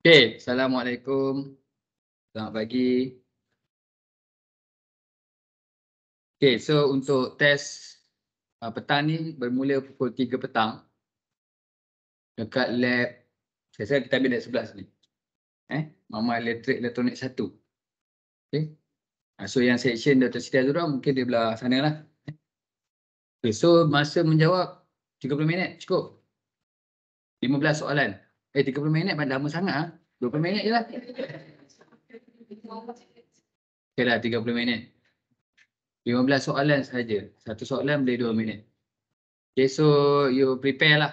Okay, Assalamualaikum. Selamat pagi. Okay, so untuk tes uh, petang ni bermula pukul 3 petang. Dekat lab, saya rasa kita ambil lab sebelah sini. Eh, Mama Elektrik Elektronik 1. Okay. Ah, so yang section Dr. Siti Azura mungkin di belah sana lah. Okay, so masa menjawab 30 minit cukup. 15 soalan. Eh 30 minit banyak lama sangat ah. 20 minit jelah. Okeylah 30 minit. 15 soalan saja. Satu soalan boleh 2 minit. Okay, so you prepare lah.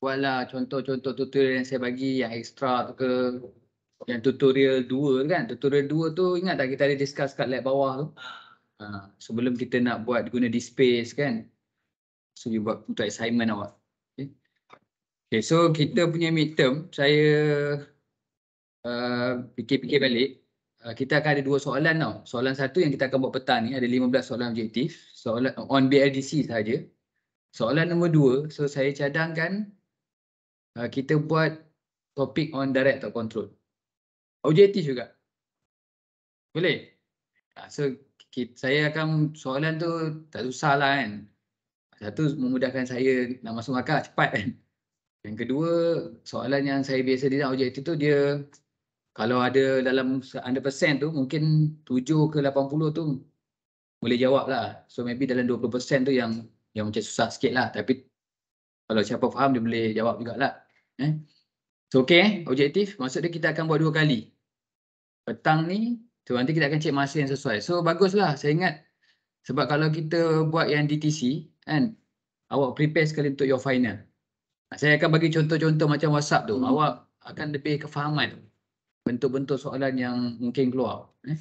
Buatlah contoh-contoh tutorial yang saya bagi yang extra ke yang tutorial 2 kan. Tutorial 2 tu ingat tak kita ada discuss kat lab bawah tu. Ha, sebelum kita nak buat guna display kan. So you buat untuk assignment awak. Okay, so kita punya midterm, saya uh, fikir-fikir uh, balik. Uh, kita akan ada dua soalan tau. Soalan satu yang kita akan buat petang ni, ada 15 soalan objektif. Soalan on BLDC saja. Soalan nombor dua, so saya cadangkan uh, kita buat topik on direct atau control. Objektif juga. Boleh? Uh, so, kita, saya akan, soalan tu tak susah lah kan. Satu memudahkan saya nak masuk akal cepat kan. Yang kedua, soalan yang saya biasa dengar objektif tu dia kalau ada dalam 100% tu mungkin 7 ke 80 tu boleh jawab lah. So maybe dalam 20% tu yang yang macam susah sikit lah. Tapi kalau siapa faham dia boleh jawab juga lah Eh? So okay eh? objektif. Maksudnya kita akan buat dua kali. Petang ni so nanti kita akan cek masa yang sesuai. So bagus lah saya ingat sebab kalau kita buat yang DTC kan awak prepare sekali untuk your final. Saya akan bagi contoh-contoh macam WhatsApp tu. Hmm. Awak akan lebih kefahaman bentuk-bentuk soalan yang mungkin keluar. Eh?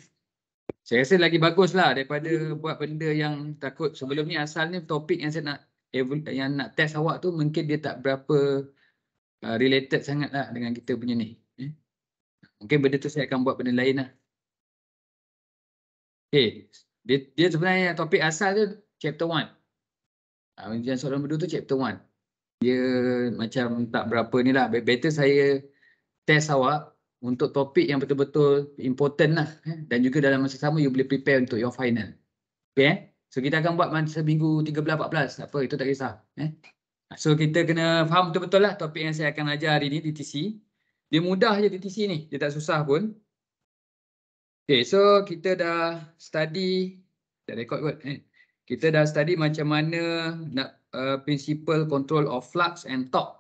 Saya rasa lagi bagus lah daripada hmm. buat benda yang takut sebelum ni asalnya topik yang saya nak yang nak test awak tu mungkin dia tak berapa uh, related lah dengan kita punya ni. Eh? Mungkin benda tu saya akan buat benda lain lah. Okay. Dia, dia sebenarnya topik asal tu chapter 1. Uh, yang soalan berdua tu chapter 1 dia macam tak berapa ni lah. Better saya test awak untuk topik yang betul-betul important lah. Eh. Dan juga dalam masa sama, you boleh prepare untuk your final. Okay, eh? So, kita akan buat masa minggu 13-14. Apa, itu tak kisah. Eh? So, kita kena faham betul-betul lah topik yang saya akan ajar hari ni, DTC. Dia mudah je DTC ni. Dia tak susah pun. Okay, so kita dah study. Tak record kot. Eh? kita dah study macam mana nak uh, principle control of flux and torque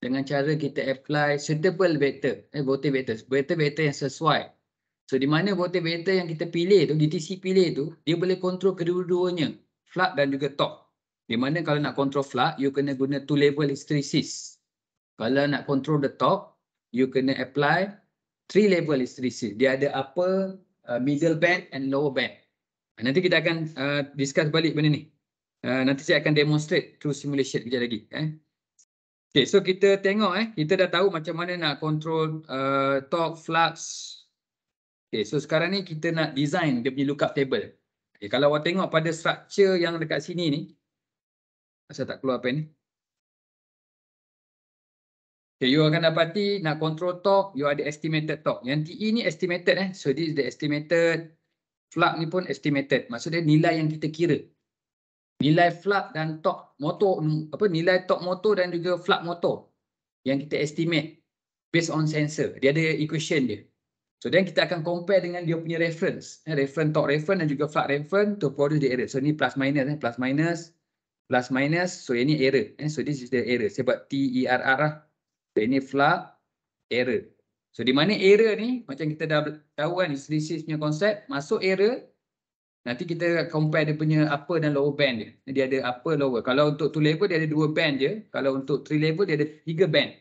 dengan cara kita apply suitable vector eh voltage vector vector vector yang sesuai so di mana voltage vector yang kita pilih tu DTC pilih tu dia boleh control kedua-duanya flux dan juga torque di mana kalau nak control flux you kena guna two level hysteresis kalau nak control the torque you kena apply three level hysteresis dia ada apa uh, middle band and lower band Nanti kita akan uh, discuss balik benda ni. Uh, nanti saya akan demonstrate through simulation kejap lagi. Eh. Okay, so kita tengok eh. Kita dah tahu macam mana nak control uh, torque, flux. Okay, so sekarang ni kita nak design dia punya lookup table. Okay, kalau awak tengok pada structure yang dekat sini ni. Asal tak keluar apa ni. Okay, you akan dapati nak control torque, you ada estimated torque. Yang TE ni estimated eh. So this is the estimated flood ni pun estimated maksudnya nilai yang kita kira nilai flood dan tok motor apa nilai tok motor dan juga flood motor yang kita estimate based on sensor dia ada equation dia so then kita akan compare dengan dia punya reference eh, reference tok reference dan juga flood reference to produce the error so ni plus minus eh, plus minus plus minus so ini error eh, so this is the error sebab T E R R lah so ini flood error So di mana area ni macam kita dah tahu kan hysteresis punya konsep masuk area. nanti kita compare dia punya upper dan lower band dia. Dia ada upper lower. Kalau untuk two level dia ada dua band je. Kalau untuk three level dia ada tiga band.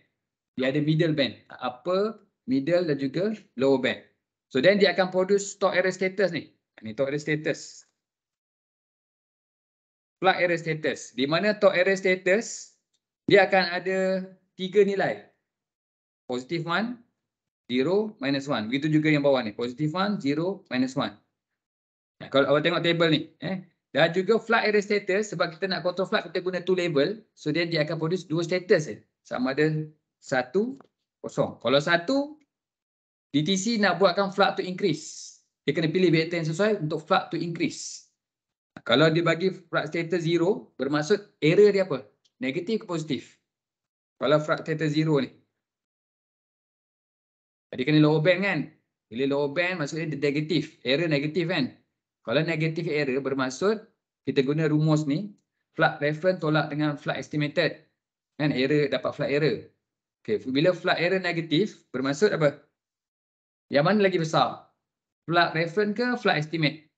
Dia ada middle band, upper, middle dan juga lower band. So then dia akan produce stock area status ni. Ini stock error status. Plug area status. Di mana stock area status dia akan ada tiga nilai. Positive one 0 minus 1. Begitu juga yang bawah ni. positif 1, 0 minus 1. Kalau awak tengok table ni. Eh? Dan juga flat error status. Sebab kita nak control flat, kita guna 2 label. So then dia akan produce 2 status. Eh? Sama ada 1, 0. Kalau 1, DTC nak buatkan flat to increase. Dia kena pilih beta yang sesuai untuk flat to increase. Kalau dia bagi flat status 0, bermaksud area dia apa? Negatif ke positif? Kalau flat status 0 ni. Dia kena low band kan? Bila low band maksudnya dia negatif. Error negatif kan? Kalau negatif error bermaksud kita guna rumus ni. Flat reference tolak dengan flat estimated. Kan error dapat flat error. Okay. Bila flat error negatif bermaksud apa? Yang mana lagi besar? Flat reference ke flat estimate?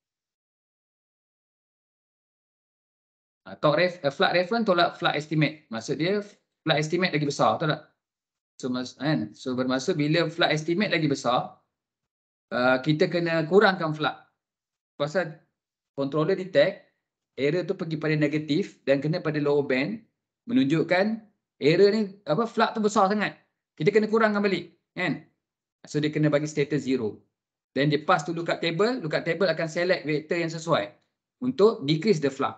Uh, ref, uh, flat reference tolak flat estimate. Maksud dia flat estimate lagi besar. Tahu tak? So, kan? so bermaksud bila flood estimate lagi besar, uh, kita kena kurangkan flood. Pasal controller detect, error tu pergi pada negatif dan kena pada lower band menunjukkan error ni, apa flood tu besar sangat. Kita kena kurangkan balik. Kan? So dia kena bagi status zero. Then dia pass to lookup table, lookup table akan select vector yang sesuai untuk decrease the flood.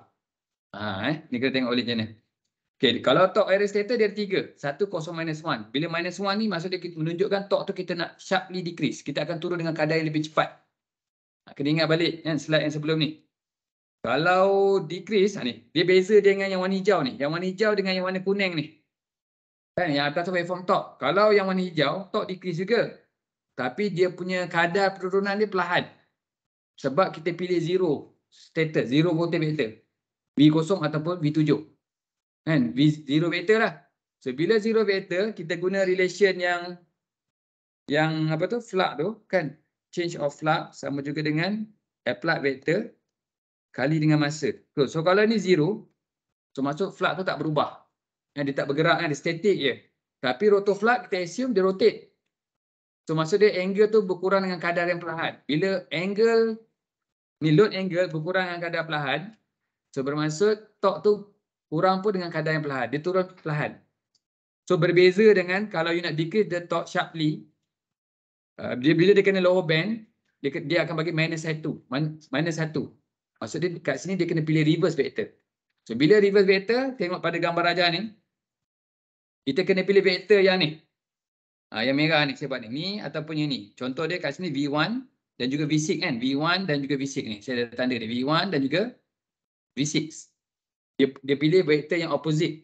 Ha, ah, eh? Ni kena tengok oleh jenis. Okay, kalau torque aerostator dia ada tiga. Satu kosong minus one. Bila minus one ni maksudnya kita menunjukkan torque tu kita nak sharply decrease. Kita akan turun dengan kadar yang lebih cepat. Ha, kena ingat balik kan slide yang sebelum ni. Kalau decrease, ha, ni, dia beza dengan yang warna hijau ni. Yang warna hijau dengan yang warna kuning ni. Kan, yang atas tu waveform torque. Kalau yang warna hijau, torque decrease juga. Tapi dia punya kadar penurunan dia perlahan. Sebab kita pilih zero status, zero voltage vector. v kosong ataupun V7 kan zero vector lah so bila zero vector kita guna relation yang yang apa tu flux tu kan change of flux sama juga dengan applied vector kali dengan masa so, so kalau ni zero so masuk flux tu tak berubah kan dia tak bergerak kan dia static je tapi rotor flux kita assume dia rotate so maksud dia angle tu berkurang dengan kadar yang perlahan bila angle ni load angle berkurang dengan kadar perlahan so bermaksud torque tu kurang pun dengan kadar yang perlahan. Dia turun perlahan. So berbeza dengan kalau you nak decrease the torque sharply, uh, dia bila dia kena lower band, dia, dia akan bagi minus satu. Minus satu. Maksudnya kat sini dia kena pilih reverse vector. So bila reverse vector, tengok pada gambar rajah ni, kita kena pilih vector yang ni. Ha, yang merah ni, sebab ni. Ni ataupun yang ni. Contoh dia kat sini V1 dan juga V6 kan. V1 dan juga V6 ni. Saya ada tanda ni. V1 dan juga V6 dia, dia pilih vektor yang opposite.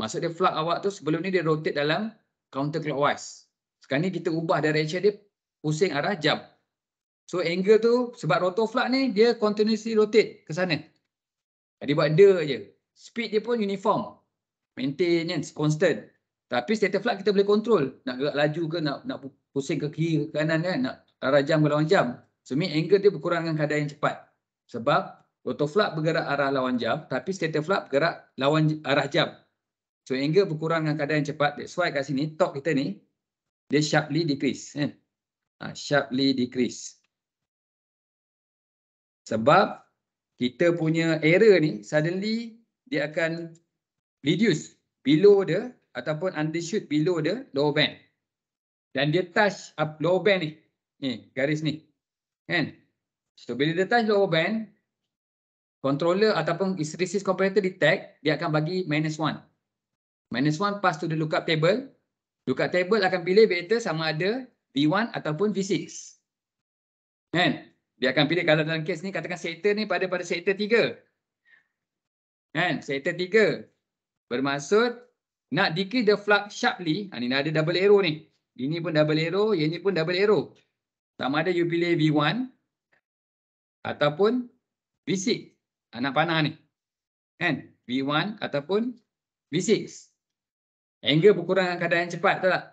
Maksud dia flux awak tu sebelum ni dia rotate dalam counter clockwise. Sekarang ni kita ubah direction dia pusing arah jam. So angle tu sebab rotor flux ni dia continuously rotate ke sana. Jadi buat dia je. Speed dia pun uniform. Maintenance constant. Tapi stator flux kita boleh control. Nak gerak laju ke nak nak pusing ke kiri ke kanan kan. Nak arah jam ke lawan jam. So angle dia berkurangan kadar yang cepat. Sebab Rotor flap bergerak arah lawan jam tapi stator flap bergerak lawan arah jam. So angle berkurang dengan kadar yang cepat. That's why kat sini torque kita ni dia sharply decrease. Eh? Ha, sharply decrease. Sebab kita punya error ni suddenly dia akan reduce below the ataupun undershoot below the low band. Dan dia touch up low band ni. Ni garis ni. Kan? So bila dia touch low band controller ataupun hysteresis comparator detect, dia akan bagi minus 1. Minus 1 pass to the lookup table. Lookup table akan pilih vector sama ada V1 ataupun V6. Kan? Dia akan pilih kalau dalam case ni katakan sector ni pada pada sector 3. Kan? Sector 3. Bermaksud nak decrease the flux sharply. Ha, ni ada double arrow ni. Ini pun double arrow, yang ni pun double arrow. Sama ada you pilih V1 ataupun V6 anak panah ni. Kan? V1 ataupun V6. Angle berkurang dengan keadaan cepat tu tak?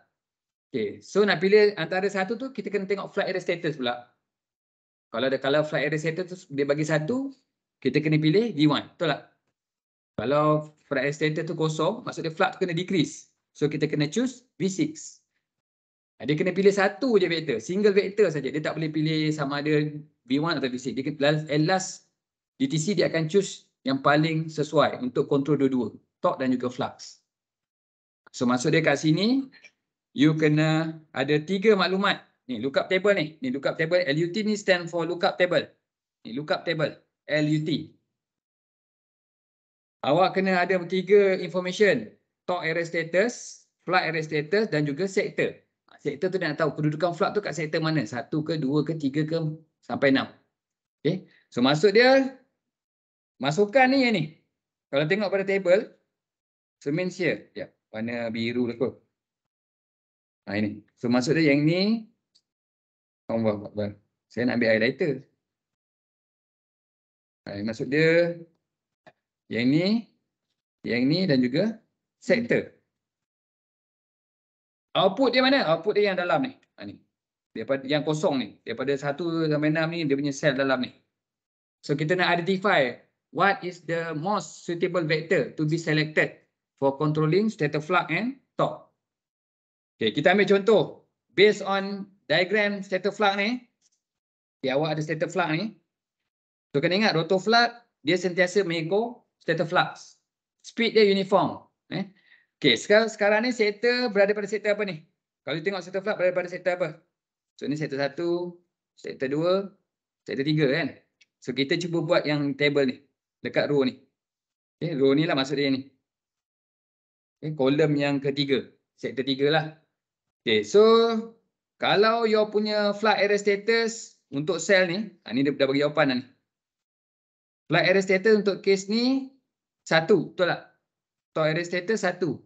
Okay. So nak pilih antara satu tu, kita kena tengok flight error status pula. Kalau ada kalau flight error status tu, dia bagi satu, kita kena pilih V1. Betul tak? Kalau flight error status tu kosong, maksudnya flight tu kena decrease. So kita kena choose V6. Dia kena pilih satu je vector. Single vector saja. Dia tak boleh pilih sama ada V1 atau V6. Dia kena, last, last DTC dia akan choose yang paling sesuai untuk kontrol dua-dua, torque dan juga flux. So masuk dia kat sini, you kena ada tiga maklumat. Ni lookup table ni, ni lookup table, LUT ni stand for lookup table. Ni lookup table, LUT. Awak kena ada tiga information, torque error status, flux error status dan juga sector. Sektor tu nak tahu kedudukan flux tu kat sektor mana, satu ke, dua ke, tiga ke, sampai enam. Okay. So maksud dia Masukan ni yang ni. Kalau tengok pada table. Semensia. Ya, warna biru lah kot. Ha, ini. So maksud dia yang ni. Oh, Allah, Allah. Saya nak ambil highlighter. Ha, maksud dia. Yang ni. Yang ni dan juga. sector. Output dia mana? Output dia yang dalam ni. Ha, ni. Daripada, yang kosong ni. Daripada satu sampai enam ni dia punya cell dalam ni. So kita nak identify what is the most suitable vector to be selected for controlling stator flux and torque. Okay, kita ambil contoh. Based on diagram stator flux ni, okay, awak ada stator flux ni. So, kena ingat rotor flux, dia sentiasa mengikut stator flux. Speed dia uniform. Eh? Okay, sekarang, sekarang ni stator berada pada stator apa ni? Kalau tengok stator flux berada pada stator apa? So, ni stator satu, stator dua, stator tiga kan? So, kita cuba buat yang table ni dekat row ni. Okay, eh, row ni lah maksud dia ni. Okay, eh, column yang ketiga. Sektor tiga lah. Okay, so kalau you punya flight error status untuk cell ni, ha, ni dia dah bagi jawapan ni. Flight error status untuk case ni satu, betul tak? Flight error status satu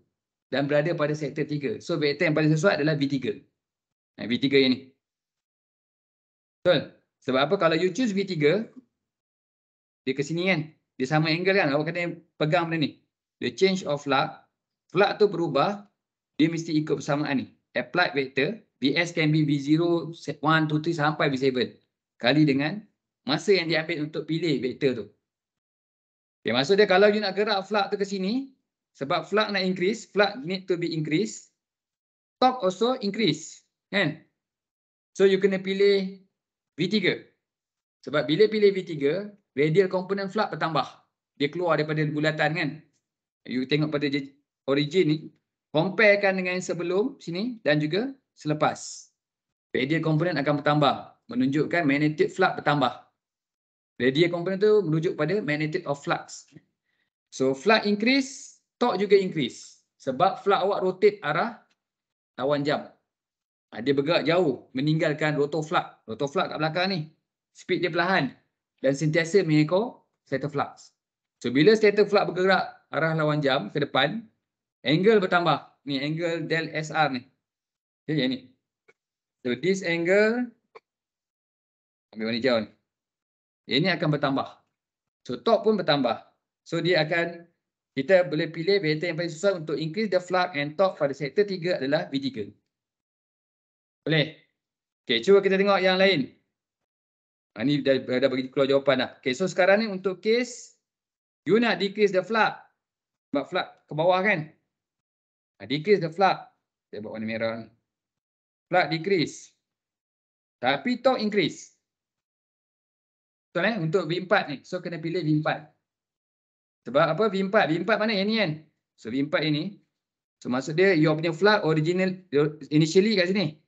dan berada pada sektor tiga. So vector yang paling sesuai adalah B 3 B 3 yang ni. Betul? Sebab apa kalau you choose B 3 dia ke sini kan? dia sama angle kan awak kena pegang benda ni the change of flux flux tu berubah dia mesti ikut persamaan ni applied vector vs can be v0 1 2 3 sampai v7 kali dengan masa yang diambil untuk pilih vector tu okey maksud dia kalau you nak gerak flux tu ke sini sebab flux nak increase flux need to be increase talk also increase kan so you kena pilih v3 sebab bila pilih v3 radial component flap bertambah. Dia keluar daripada bulatan kan. You tengok pada origin ni. Comparekan dengan yang sebelum sini dan juga selepas. Radial component akan bertambah. Menunjukkan magnetic flux bertambah. Radial component tu merujuk pada magnetic of flux. So flux increase, torque juga increase. Sebab flux awak rotate arah lawan jam. Ah, dia bergerak jauh meninggalkan rotor flap. Rotor flap kat belakang ni. Speed dia perlahan dan sentiasa mengekor status flux. So bila status flux bergerak arah lawan jam ke depan, angle bertambah. Ni angle del SR ni. Okay, yang ni. So this angle ambil warna hijau ni. Ini akan bertambah. So top pun bertambah. So dia akan kita boleh pilih vector yang paling susah untuk increase the flux and top pada sektor 3 adalah vertical. Boleh? Okay, cuba kita tengok yang lain. Ini ha, dah, dah bagi keluar jawapan dah. Okay, so sekarang ni untuk case you nak decrease the flood. Sebab flood ke bawah kan? Ha, decrease the flood. Saya buat warna merah. Flood decrease. Tapi torque increase. So eh? Untuk V4 ni. So kena pilih V4. Sebab apa V4? V4 mana yang ni kan? So V4 ini. So maksud dia, you punya flood original, initially kat sini.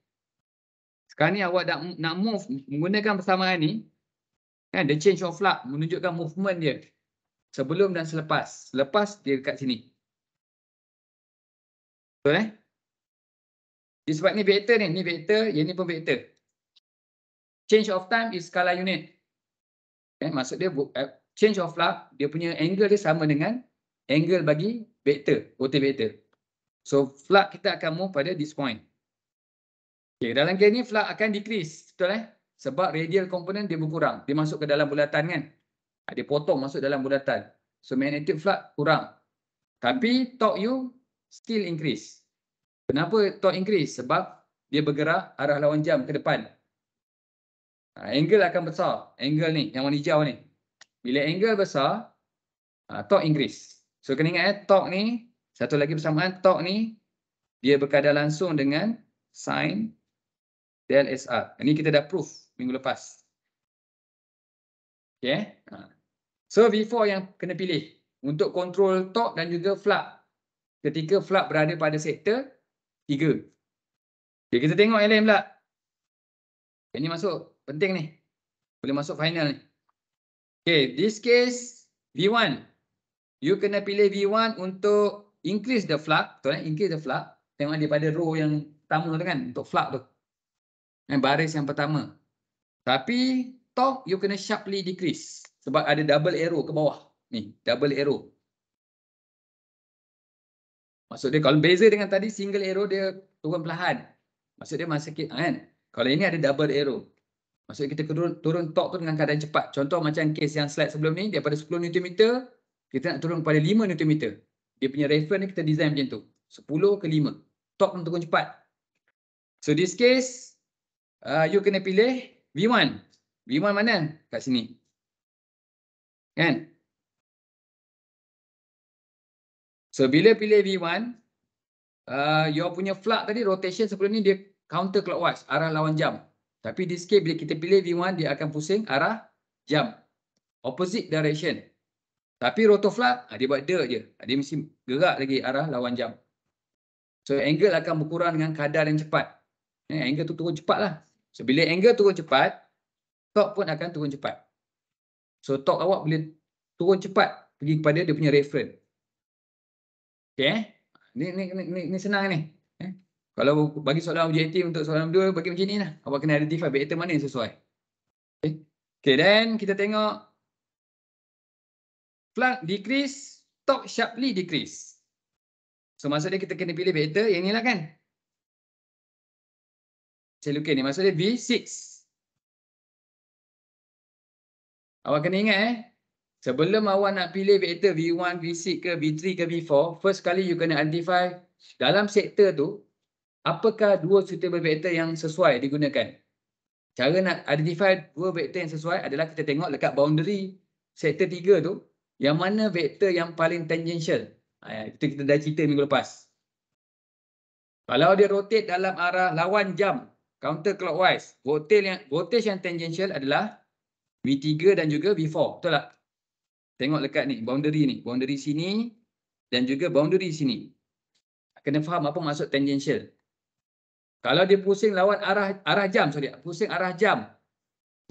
Sekarang ni awak nak, nak move menggunakan persamaan ni kan the change of flux menunjukkan movement dia sebelum dan selepas. Selepas dia dekat sini. Betul eh? sebab ni vektor ni, ni vektor, yang ni pun vektor. Change of time is skala unit. Okay, eh, maksud dia eh, change of flux dia punya angle dia sama dengan angle bagi vektor, rotate vektor. So flux kita akan move pada this point. Okey, dalam case ni flux akan decrease, betul eh? Sebab radial component dia berkurang, dia masuk ke dalam bulatan kan? Ha, dia potong masuk dalam bulatan. So magnetic flux kurang. Tapi torque you still increase. Kenapa torque increase? Sebab dia bergerak arah lawan jam ke depan. Ha, angle akan besar. Angle ni yang warna hijau ni. Bila angle besar, ha, torque increase. So kena ingat eh, torque ni, satu lagi persamaan, torque ni dia berkadar langsung dengan sine DLSR. Ini kita dah proof minggu lepas. Okay. Ha. So V4 yang kena pilih untuk control top dan juga flap ketika flap berada pada sektor 3. Okay, kita tengok LM pula. Ini masuk penting ni. Boleh masuk final ni. Okay, this case V1. You kena pilih V1 untuk increase the flap. Tuan, eh? increase the flap. Tengok daripada row yang pertama tu kan untuk flap tu. Eh, baris yang pertama. Tapi top you kena sharply decrease. Sebab ada double arrow ke bawah. Ni double arrow. Maksud dia kalau beza dengan tadi single arrow dia turun perlahan. Maksud dia masa kita kan. Kalau ini ada double arrow. Maksud kita turun, turun top tu dengan keadaan cepat. Contoh macam case yang slide sebelum ni. Daripada 10 Nm. Kita nak turun kepada 5 Nm. Dia punya reference ni kita design macam tu. 10 ke 5. Top pun turun cepat. So this case uh, you kena pilih V1. V1 mana? Kat sini. Kan? So bila pilih V1, uh, ah, you punya flux tadi rotation sebelum ni dia counter clockwise arah lawan jam. Tapi di sikit bila kita pilih V1 dia akan pusing arah jam. Opposite direction. Tapi rotoflux ah, dia buat dia je. Dia mesti gerak lagi arah lawan jam. So angle akan berkurang dengan kadar yang cepat. Eh, angle tu turun cepat lah. So bila angle turun cepat, torque pun akan turun cepat. So torque awak boleh turun cepat pergi kepada dia punya reference. Okay. Eh? Ni, ni, ni, ni senang ni. Eh? Kalau bagi soalan objektif untuk soalan dua, bagi macam ni lah. Awak kena identify vector mana yang sesuai. Okay. okay then kita tengok. Flank decrease, torque sharply decrease. So maksudnya kita kena pilih vector yang ni lah kan. Saya ni. Maksudnya V6. Awak kena ingat eh. Sebelum awak nak pilih vector V1, V6 ke V3 ke V4. First kali you kena identify dalam sektor tu. Apakah dua suitable vector yang sesuai digunakan. Cara nak identify dua vektor yang sesuai adalah kita tengok dekat boundary sektor tiga tu. Yang mana vektor yang paling tangential. Ah, ya, itu kita dah cerita minggu lepas. Kalau dia rotate dalam arah lawan jam Counter clockwise. voltage yang voltage yang tangential adalah V3 dan juga V4 betul tak tengok dekat ni boundary ni boundary sini dan juga boundary sini kena faham apa maksud tangential kalau dia pusing lawan arah arah jam sorry pusing arah jam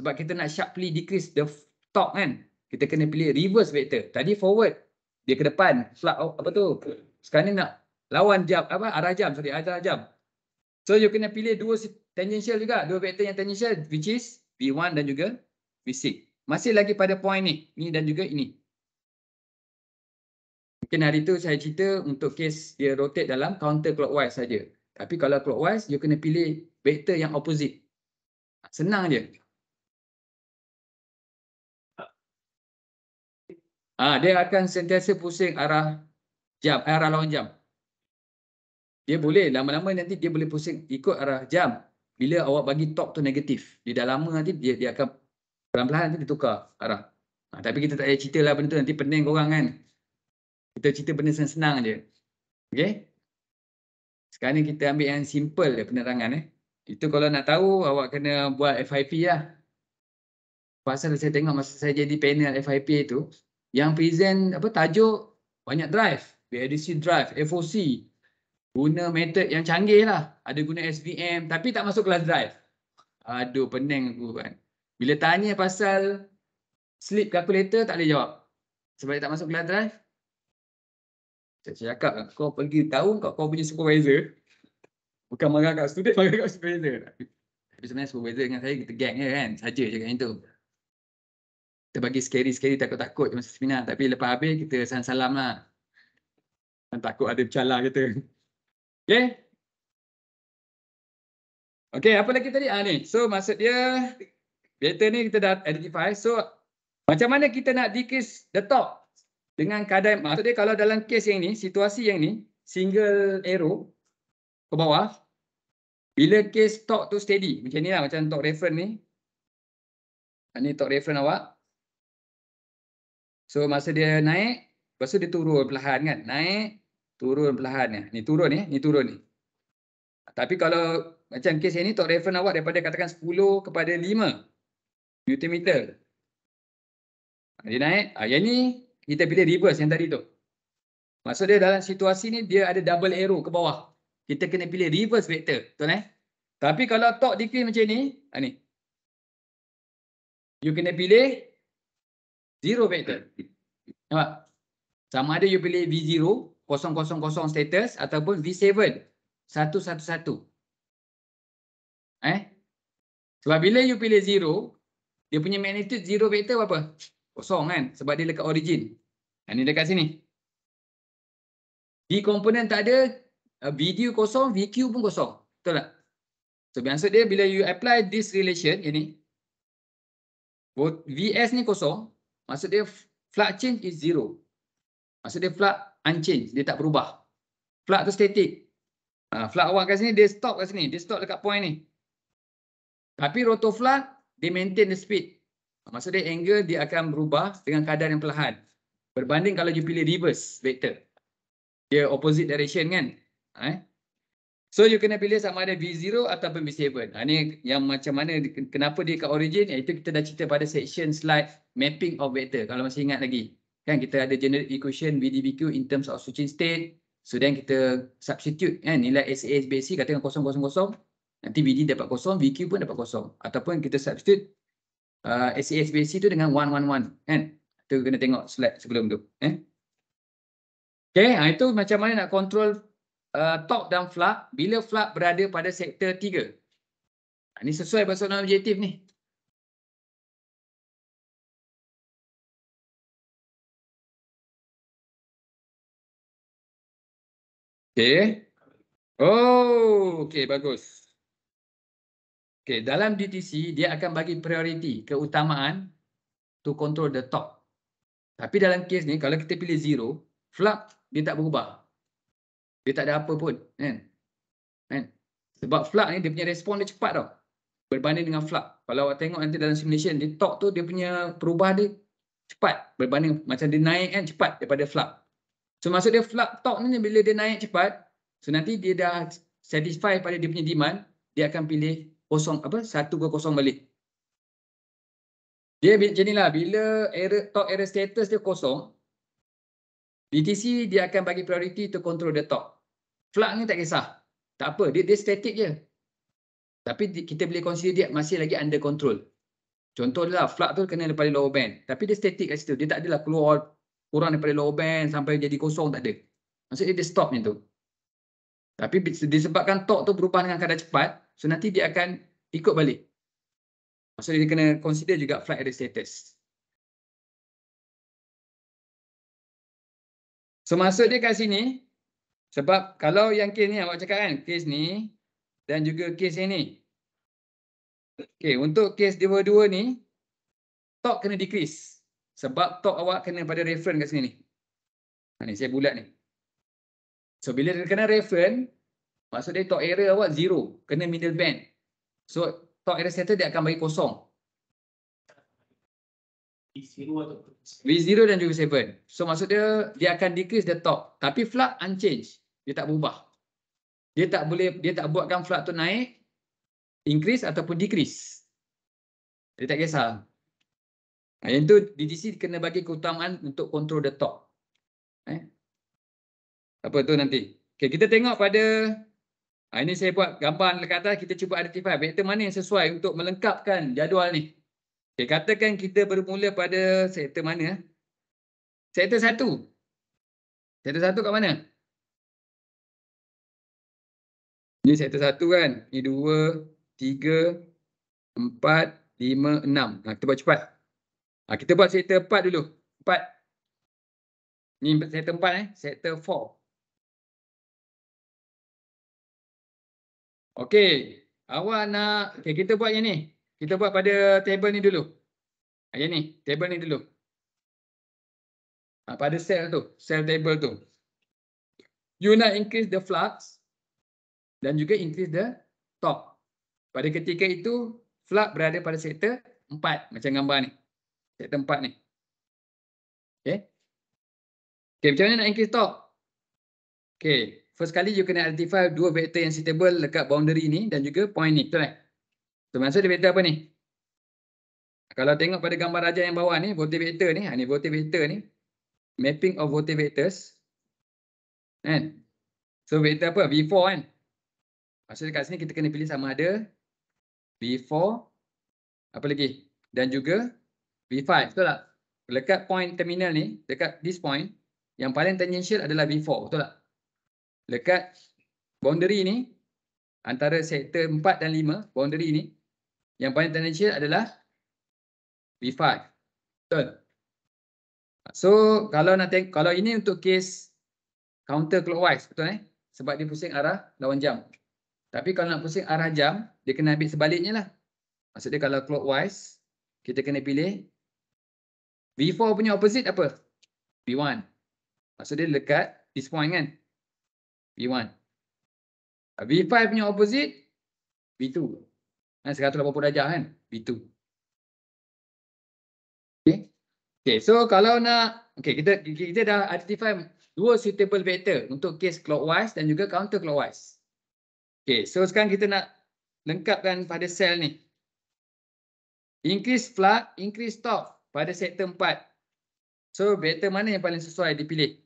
sebab kita nak sharply decrease the torque kan kita kena pilih reverse vector tadi forward dia ke depan flat oh, apa tu sekarang ni nak lawan jam apa arah jam sorry arah jam so you kena pilih dua tangential juga dua vektor yang tangential which is v1 dan juga v6 masih lagi pada point ni ni dan juga ini mungkin hari tu saya cerita untuk case dia rotate dalam counter clockwise saja tapi kalau clockwise you kena pilih vektor yang opposite senang je ah dia akan sentiasa pusing arah jam arah lawan jam dia boleh lama-lama nanti dia boleh pusing ikut arah jam bila awak bagi talk tu negatif, dia dah lama nanti dia, dia akan perlahan-lahan nanti dia tukar arah. Ha, tapi kita tak payah cerita lah benda tu, nanti pening korang kan. Kita cerita benda senang-senang je. Okay? Sekarang ni kita ambil yang simple je penerangan eh. Itu kalau nak tahu, awak kena buat FIP lah. Pasal saya tengok masa saya jadi panel FIP tu, yang present apa tajuk banyak drive. BADC drive, FOC, guna method yang canggih lah. Ada guna SVM tapi tak masuk kelas drive. Aduh pening aku kan. Bila tanya pasal slip calculator tak boleh jawab. Sebab dia tak masuk kelas drive. Saya cakap kau pergi tahu kau, kau punya supervisor. Bukan marah kat student, marah kat supervisor. Tapi sebenarnya supervisor dengan saya kita gang je kan. Saja cakap macam tu. Kita bagi scary-scary takut-takut masa seminar. Tapi lepas habis kita salam-salam lah. Kan takut ada bercala kita. Gitu. Okay. Okay, apa lagi tadi? Ah ni. So maksud dia vector ni kita dah identify. So macam mana kita nak decrease the top dengan kadar maksud dia kalau dalam case yang ni, situasi yang ni single arrow ke bawah bila case top tu steady. Macam ni lah macam top reference ni. Ini ah, top reference awak. So masa dia naik, lepas tu dia turun perlahan kan. Naik, Turun perlahan ni. Ni turun ni. Ni turun ni. Tapi kalau macam kes ini, tok reference awak daripada katakan 10 kepada 5 Newton meter. Dia naik. Ah, yang ni kita pilih reverse yang tadi tu. Maksud dia dalam situasi ni dia ada double arrow ke bawah. Kita kena pilih reverse vector. Betul eh? Tapi kalau tok decrease macam ni. Ha, ni. You kena pilih zero vector. Nampak? Sama ada you pilih V0 000 status ataupun V7 111. Eh? Sebab bila you pilih 0, dia punya magnitude 0 vector apa? Kosong kan? Sebab dia dekat origin. Dan ni dekat sini. D komponen tak ada, uh, video kosong, VQ pun kosong. Betul tak? So biasa dia bila you apply this relation ini, VS ni kosong, maksud dia flux change is 0. Maksud dia flux unchanged, dia tak berubah. Flux tu static. Ha, flux awal kat sini, dia stop kat sini. Dia stop dekat point ni. Tapi rotor flux, dia maintain the speed. Ha, maksudnya angle dia akan berubah dengan kadar yang perlahan. Berbanding kalau you pilih reverse vector. Dia opposite direction kan. Ha, eh? So you kena pilih sama ada V0 ataupun V7. Ha, ni yang macam mana, kenapa dia kat origin, iaitu kita dah cerita pada section slide mapping of vector. Kalau masih ingat lagi kan kita ada generic equation VDBQ in terms of switching state so then kita substitute kan nilai SASBC katakan kosong kosong kosong nanti VD dapat kosong VQ pun dapat kosong ataupun kita substitute uh, SASBC tu dengan 111 kan tu kena tengok slide sebelum tu eh okay, Nah ha, itu macam mana nak control uh, torque dan flux bila flux berada pada sektor 3 ha, ni sesuai pasal objektif ni Okay, Oh, okay, bagus. Okay, dalam DTC dia akan bagi prioriti, keutamaan to control the top. Tapi dalam kes ni kalau kita pilih zero, flap dia tak berubah. Dia tak ada apa pun, kan? kan? Sebab flap ni dia punya respon dia cepat tau. Berbanding dengan flap. Kalau awak tengok nanti dalam simulation, dia top tu dia punya perubahan dia cepat berbanding macam dia naik kan cepat daripada flap. So maksud dia flat talk ni bila dia naik cepat, so nanti dia dah satisfy pada dia punya demand, dia akan pilih kosong apa satu ke kosong balik. Dia macam lah bila error top error status dia kosong, BTC dia akan bagi priority to control the talk. Flat ni tak kisah. Tak apa, dia dia static je. Tapi kita boleh consider dia masih lagi under control. Contohlah flat tu kena daripada lower band, tapi dia static kat situ. Dia tak adalah keluar kurang daripada low band sampai jadi kosong tak ada. Maksudnya dia stop macam tu. Tapi disebabkan tok tu berubah dengan kadar cepat, so nanti dia akan ikut balik. Maksudnya dia kena consider juga flight error status. So maksud dia kat sini, sebab kalau yang case ni awak cakap kan, case ni dan juga case yang ni. Okay, untuk case dua-dua ni, tok kena decrease. Sebab top awak kena pada referen kat sini ni. Ha, ni saya bulat ni. So bila kena reference, maksud dia top error awak zero. Kena middle band. So top error setter dia akan bagi kosong. V0 dan juga 7. So maksud dia, dia akan decrease the top. Tapi flat unchanged. Dia tak berubah. Dia tak boleh, dia tak buatkan flat tu naik, increase ataupun decrease. Dia tak kisah. Yang tu DTC kena bagi keutamaan untuk control the top. Eh? Apa tu nanti? Okay, kita tengok pada ha, ini saya buat gambar dekat atas kita cuba identify vektor mana yang sesuai untuk melengkapkan jadual ni. Okay, katakan kita bermula pada sektor mana? Eh? Sektor satu. Sektor satu kat mana? Ini sektor satu kan? Ini dua, tiga, empat, lima, enam. Ha, kita buat cepat. Ha, kita buat sektor 4 dulu. 4. Ni sektor 4 eh. Sektor 4. Okey. Awak nak. Okay, kita buat yang ni. Kita buat pada table ni dulu. Ha, yang ni. Table ni dulu. Ha, pada cell tu. Cell table tu. You nak increase the flux. Dan juga increase the top. Pada ketika itu. Flux berada pada sektor 4. Macam gambar ni setiap tempat ni. Okay. Okay, macam mana nak increase top? Okay, first kali you kena identify dua vector yang suitable dekat boundary ni dan juga point ni. Betul So, maksud dia vektor apa ni? Kalau tengok pada gambar rajah yang bawah ni, voltage vector ni, ha, ni voltage vector ni, mapping of voltage vectors. Kan? So, vector apa? V4 kan? Maksudnya kat sini kita kena pilih sama ada V4, apa lagi? Dan juga b 5 betul tak? Dekat point terminal ni, dekat this point, yang paling tangential adalah b 4 betul tak? Dekat boundary ni, antara sektor 4 dan 5, boundary ni, yang paling tangential adalah b 5 Betul? So, kalau nak tengok, kalau ini untuk case counter clockwise betul eh? Sebab dia pusing arah lawan jam. Tapi kalau nak pusing arah jam, dia kena ambil sebaliknya lah. Maksudnya kalau clockwise, kita kena pilih V4 punya opposite apa? V1. Maksud dia dekat this point kan? V1. Ah, V5 punya opposite? V2. Kan 180 darjah kan? V2. Okay. Okay so kalau nak. Okay kita kita dah identify dua suitable vector. Untuk case clockwise dan juga counterclockwise. Okay so sekarang kita nak lengkapkan pada sel ni. Increase flux, increase torque pada sektor 4. So vector mana yang paling sesuai dipilih?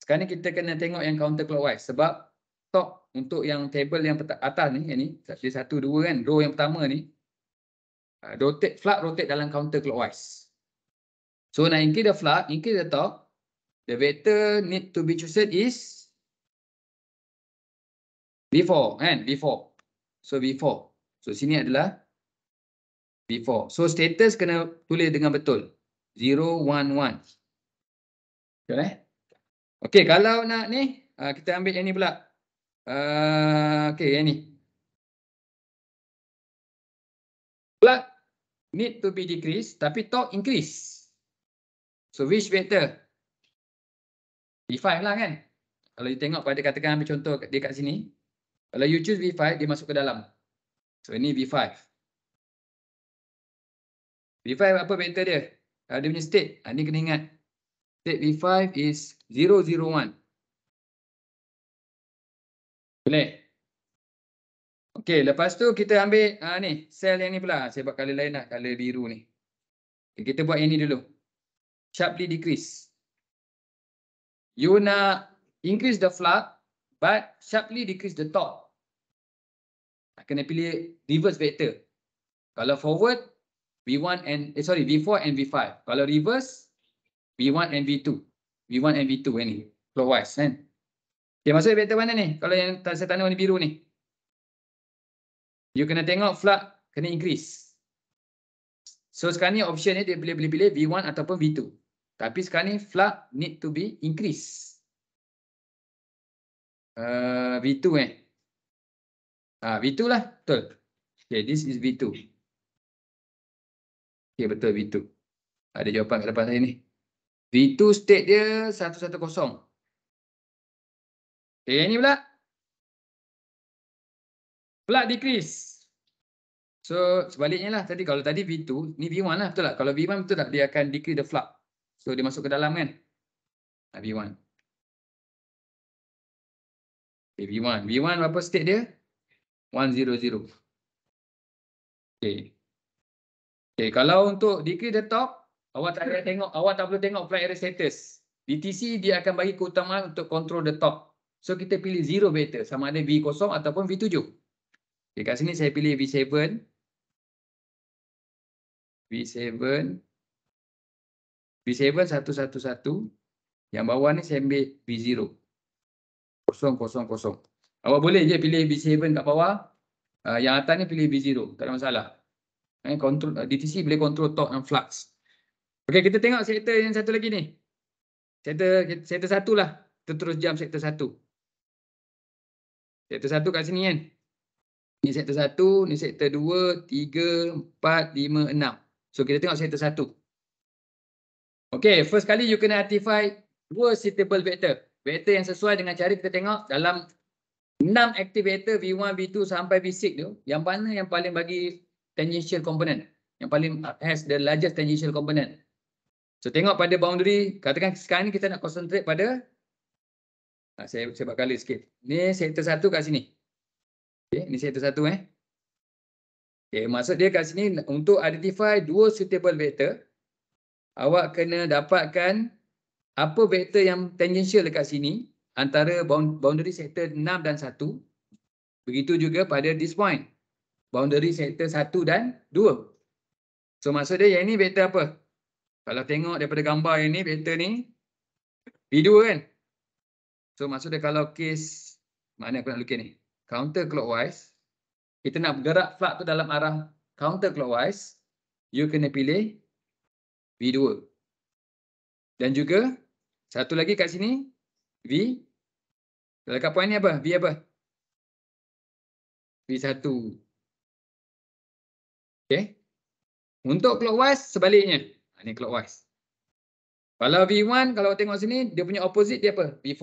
Sekarang ni kita kena tengok yang counter clockwise sebab top untuk yang table yang atas ni, yang ni dia satu dua kan, row yang pertama ni ah, rotate flat rotate dalam counter clockwise. So nak increase the flat, increase the top, the vector need to be chosen is before 4 kan, v So before, So sini adalah before. So status kena tulis dengan betul. 0, 1, 1. Okay, okay kalau nak ni, ah, kita ambil yang ni pula. Uh, okay, yang ni. Blood need to be decrease, tapi talk increase. So which vector? V5 lah kan? Kalau you tengok pada katakan ambil contoh dia kat sini. Kalau you choose V5, dia masuk ke dalam. So ini V5. V5 apa vector dia? Uh, punya state. Uh, ni kena ingat. State V5 is 001. Boleh? Okay, lepas tu kita ambil uh, ni. Cell yang ni pula. Saya buat colour lain lah. Colour biru ni. Okay, kita buat yang ni dulu. Sharply decrease. You nak increase the flux but sharply decrease the top. Kena pilih reverse vector. Kalau forward, V1 and eh, sorry V4 and V5. Kalau reverse V1 and V2. V1 and V2 eh, ni clockwise kan. Okey maksud vector mana ni? Kalau yang saya tanda warna biru ni. You kena tengok flux kena increase. So sekarang ni option ni dia boleh pilih, pilih V1 ataupun V2. Tapi sekarang ni flux need to be increase. Uh, V2 eh. Ah uh, V2 lah betul. Okay, this is V2. Okey betul V2. Ada jawapan kat depan saya ni. V2 state dia 110. Okey yang ni pula. Pula decrease. So sebaliknya lah tadi kalau tadi V2 ni V1 lah betul tak? Kalau V1 betul tak dia akan decrease the flux. So dia masuk ke dalam kan? V1. Okay, eh, V1. V1 berapa state dia? 100. Okay. Okay, kalau untuk degree top, awak tak boleh tengok, awak tak boleh tengok flight error status. DTC dia akan bagi keutamaan untuk control the top. So kita pilih zero beta sama ada V0 ataupun V7. Okay, kat sini saya pilih V7. V7. V7 satu. Yang bawah ni saya ambil V0. kosong. Awak boleh je pilih V7 kat bawah. Uh, yang atas ni pilih V0. Tak ada masalah eh, control, uh, DTC boleh control torque dan flux. Okay, kita tengok sektor yang satu lagi ni. Sektor, sektor satu lah. Kita terus jam sektor satu. Sektor satu kat sini kan. Ni sektor satu, ni sektor dua, tiga, empat, lima, enam. So kita tengok sektor satu. Okay, first kali you kena identify dua suitable vector. Vector yang sesuai dengan cara kita tengok dalam enam activator V1, V2 sampai V6 tu. Yang mana yang paling bagi tangential component yang paling uh, has the largest tangential component. So tengok pada boundary, katakan sekarang ni kita nak concentrate pada ha, saya sebab kali sikit. Ni sektor satu kat sini. Okey, ni sektor satu eh. Okey, maksud dia kat sini untuk identify dua suitable vector, awak kena dapatkan apa vector yang tangential dekat sini antara boundary sektor 6 dan 1. Begitu juga pada this point boundary sektor satu dan dua. So maksud dia yang ni vektor apa? Kalau tengok daripada gambar yang ni vektor ni B2 kan? So maksud dia kalau case mana aku nak lukis ni? Counter clockwise. Kita nak bergerak flat tu dalam arah counter clockwise, you kena pilih B2. Dan juga satu lagi kat sini V kalau kat point ni apa? V apa? V1. Okay. Untuk clockwise, sebaliknya. Ini ha, clockwise. Kalau V1, kalau tengok sini, dia punya opposite dia apa? V4.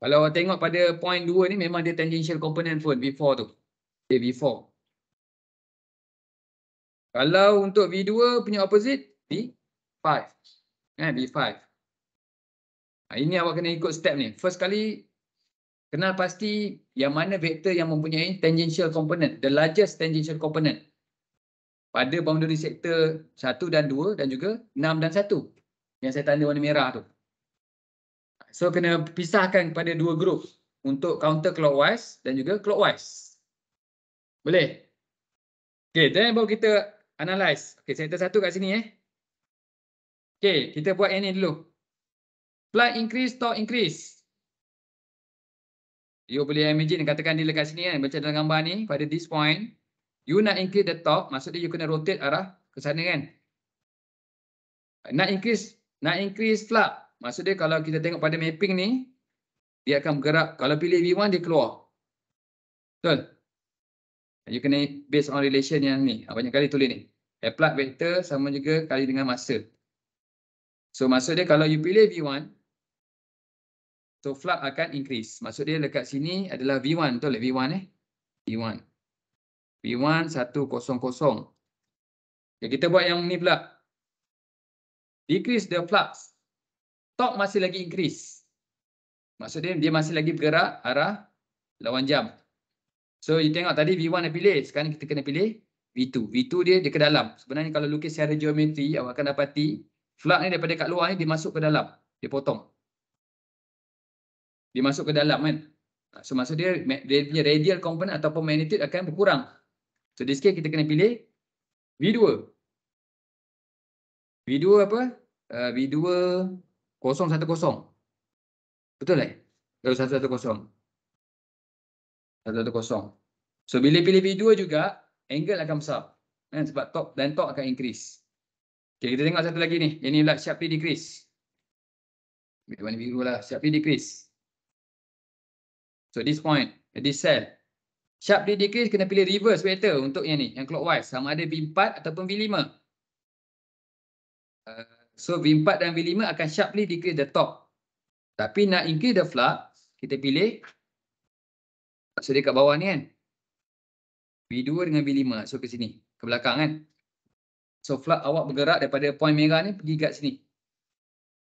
Kalau tengok pada point 2 ni, memang dia tangential component pun, V4 tu. Dia V4. Kalau untuk V2 punya opposite, V5. Eh, V5. Ha, ini awak kena ikut step ni. First kali, kenal pasti yang mana vektor yang mempunyai tangential component. The largest tangential component pada boundary sektor 1 dan 2 dan juga 6 dan 1 yang saya tanda warna merah tu. So kena pisahkan kepada dua grup untuk counter clockwise dan juga clockwise. Boleh? Okay, then baru kita analyse. Okay, sektor 1 kat sini eh. Okay, kita buat yang ni dulu. Flight increase, torque increase. You boleh imagine katakan dia dekat sini kan. Macam dalam gambar ni pada this point. You nak increase the top, maksudnya you kena rotate arah ke sana kan. Nak increase, nak increase flap. Maksudnya kalau kita tengok pada mapping ni, dia akan bergerak. Kalau pilih V1, dia keluar. Betul? You kena based on relation yang ni. Ah, banyak kali tulis ni. Applied eh, vector sama juga kali dengan masa. So maksudnya kalau you pilih V1, so flap akan increase. Maksudnya dekat sini adalah V1. Betul tak? V1 eh? V1. B1 satu kosong kosong. Kita buat yang ni pula. Decrease the flux. Top masih lagi increase. Maksudnya dia masih lagi bergerak arah lawan jam. So you tengok tadi V1 dah pilih. Sekarang kita kena pilih V2. V2 dia dia ke dalam. Sebenarnya kalau lukis secara geometri awak akan dapati flux ni daripada kat luar ni dia masuk ke dalam. Dia potong. Dia masuk ke dalam kan. So maksudnya dia, dia punya radial component ataupun magnitude akan berkurang. So this case kita kena pilih V2. V2 apa? Uh, V2 kosong satu kosong. Betul tak? Eh? satu satu kosong. Satu satu kosong. So bila pilih V2 juga, angle akan besar. Eh, sebab top dan top akan increase. Okay, kita tengok satu lagi ni. Ini pula sharp decrease. Bila mana V2 lah, sharp decrease. So this point, this cell. Sharp dia decrease kena pilih reverse vector untuk yang ni yang clockwise sama ada V4 ataupun V5. Uh, so V4 dan V5 akan sharply decrease the top. Tapi nak increase the flux kita pilih so dia kat bawah ni kan. V2 dengan V5 so ke sini ke belakang kan. So flux awak bergerak daripada point merah ni pergi kat sini.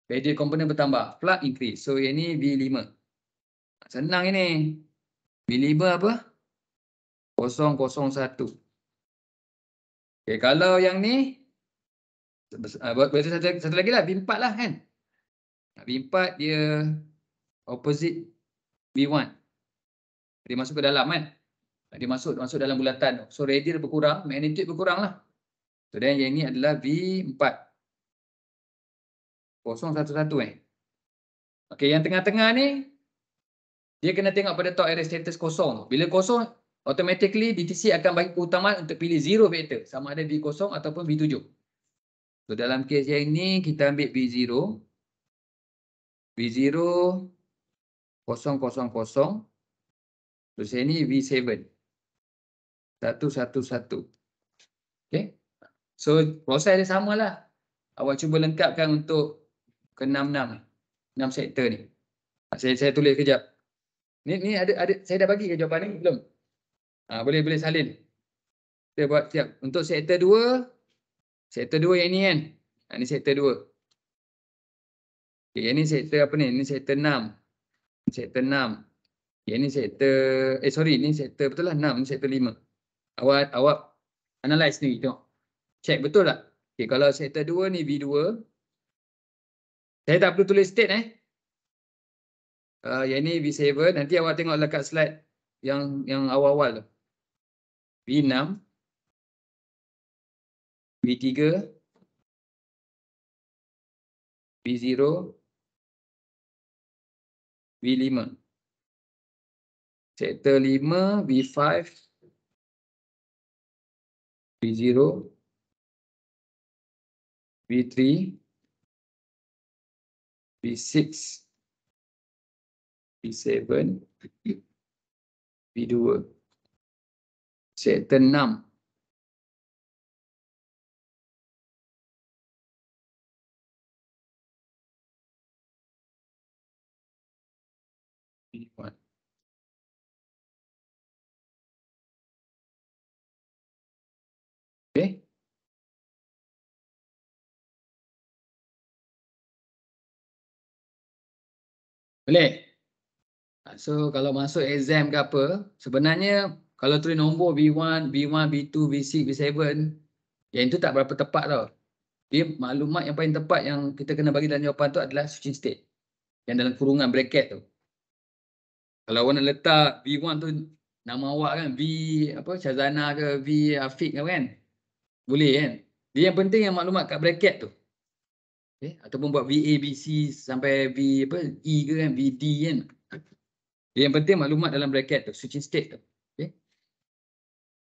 Radial component bertambah, flux increase. So yang ni V5. Senang ini. V5 apa? 001. Okay kalau yang ni satu, ah, satu, satu lagi lah, B4 lah kan. B4 dia opposite B1. Dia masuk ke dalam kan. Dia masuk masuk dalam bulatan. So radial berkurang, magnitude berkurang lah. So then yang ni adalah B4. 011 eh. Okay, yang tengah-tengah ni dia kena tengok pada torque area status kosong Bila kosong, automatically DTC akan bagi keutamaan untuk pilih zero vector sama ada V0 ataupun V7. So dalam kes yang ni kita ambil V0. V0 kosong kosong kosong. Terus ini ni V7. Satu satu satu. Okay. So proses dia lah. Awak cuba lengkapkan untuk ke enam enam. Enam sektor ni. Saya, saya tulis kejap. Ni ni ada ada saya dah bagi ke jawapan ni belum? Ah boleh boleh salin. Kita buat tiap untuk sektor 2 sektor 2 yang ni kan. Ha ni sektor 2. Okey, yang ni sektor apa ni? Ini sektor 6. Sektor 6. Yang ni sektor eh sorry, ni sektor betul lah 6, ni sektor 5. Awak awak analyze ni tengok. Check betul tak? Okey, kalau sektor 2 ni B 2 saya tak perlu tulis state eh. Uh, yang ni V7 nanti awak tengok dekat lah slide yang yang awal-awal tu. -awal. V6, V3, V0, V5. Sektor 5, V5, V0, V3, V6, V7, V2. Sektor 6. Okay. Boleh? So kalau masuk exam ke apa, sebenarnya kalau tulis nombor B1, B1, B2, B6, B7 yang itu tak berapa tepat tau. Dia maklumat yang paling tepat yang kita kena bagi dalam jawapan tu adalah switching state. Yang dalam kurungan bracket tu. Kalau awak nak letak B1 tu nama awak kan V apa Chazana ke V Afiq ke kan. Boleh kan. Dia yang penting yang maklumat kat bracket tu. Okay. Eh, ataupun buat VABC sampai V apa E ke kan D kan. Dia yang penting maklumat dalam bracket tu switching state tu.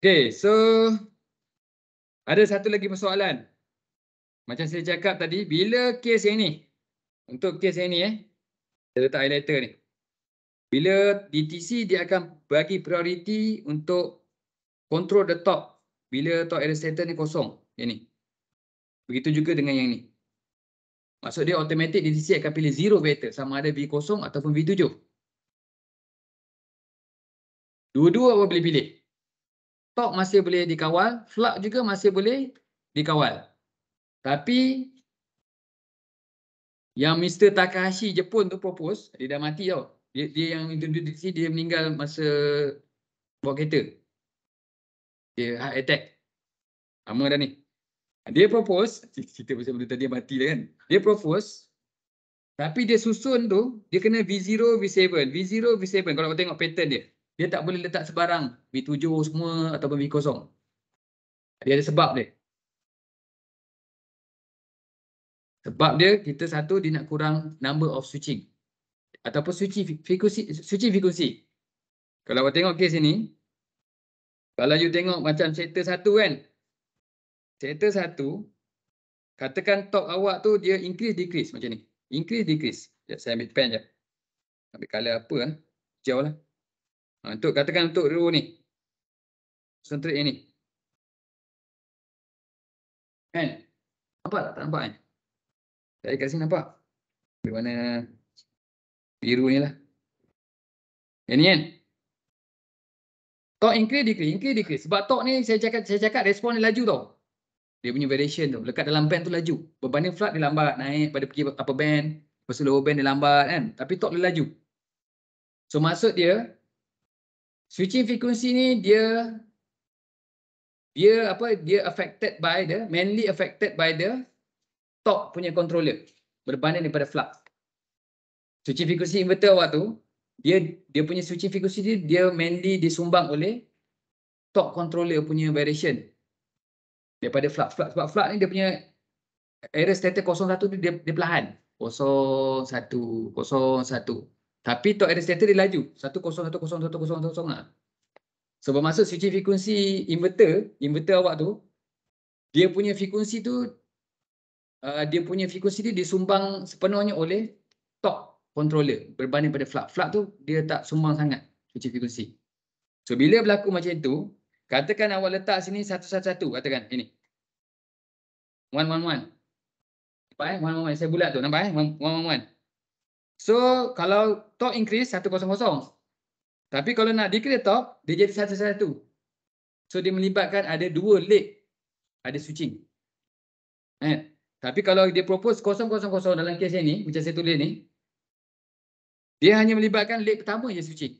Okay, so ada satu lagi persoalan. Macam saya cakap tadi, bila kes yang ni, untuk kes yang ni eh, saya letak highlighter ni. Bila DTC dia akan bagi prioriti untuk control the top bila top error center ni kosong. Yang ni. Begitu juga dengan yang ni. Maksud dia automatic DTC akan pilih zero vector sama ada V0 ataupun V7. Dua-dua apa boleh pilih? Tok masih boleh dikawal, flak juga masih boleh dikawal. Tapi yang Mr. Takahashi Jepun tu propose, dia dah mati tau. Dia, dia yang introduksi, dia meninggal masa buat kereta. Dia heart attack. Lama dah ni. Dia propose, cerita pasal benda tadi mati dah kan. Dia propose, tapi dia susun tu, dia kena V0, V7. V0, V7 kalau kau tengok pattern dia. Dia tak boleh letak sebarang B7 semua ataupun B0. Dia ada sebab dia. Sebab dia kita satu dia nak kurang number of switching. Ataupun switching frequency. Switching frequency. Kalau awak tengok kes ni. Kalau you tengok macam chapter satu kan. Chapter satu. Katakan top awak tu dia increase decrease macam ni. Increase decrease. Sekejap saya ambil pen je. Ambil colour apa lah. Jauh lah. Ha, untuk katakan untuk row ni. Concentrate ini. ni. Kan? Nampak tak? Tak nampak kan? Saya kat sini nampak. Di mana biru ni lah. Yang ni kan? Talk increase, decrease. Increase, decrease. Sebab talk ni saya cakap, saya cakap respon dia laju tau. Dia punya variation tu. Lekat dalam band tu laju. Berbanding flat dia lambat naik pada pergi apa band. Lepas tu lower band dia lambat kan. Tapi talk dia laju. So maksud dia, Switching frequency ni dia dia apa dia affected by the mainly affected by the top punya controller berbanding daripada flux. Switching frequency inverter waktu dia dia punya switching frequency dia, dia mainly disumbang oleh top controller punya variation daripada flux. flux sebab flux ni dia punya error status 01 tu dia dia perlahan. 01 tapi tok resistor dia laju 10101010 ah. So bermaksud switch frekuensi inverter, inverter awak tu dia punya frekuensi tu uh, dia punya frekuensi dia disumbang sepenuhnya oleh tok controller berbanding pada flux. Flux tu dia tak sumbang sangat switch frekuensi. So bila berlaku macam tu, katakan awak letak sini satu satu katakan ini. 111 Nampak eh? 111. Saya bulat tu. Nampak eh? 111. So kalau top increase satu kosong kosong, Tapi kalau nak decrease top, dia jadi satu 111. So dia melibatkan ada dua leg ada switching. Eh, tapi kalau dia propose kosong kosong kosong dalam kes ini, macam saya tulis ni, dia hanya melibatkan leg pertama je switching.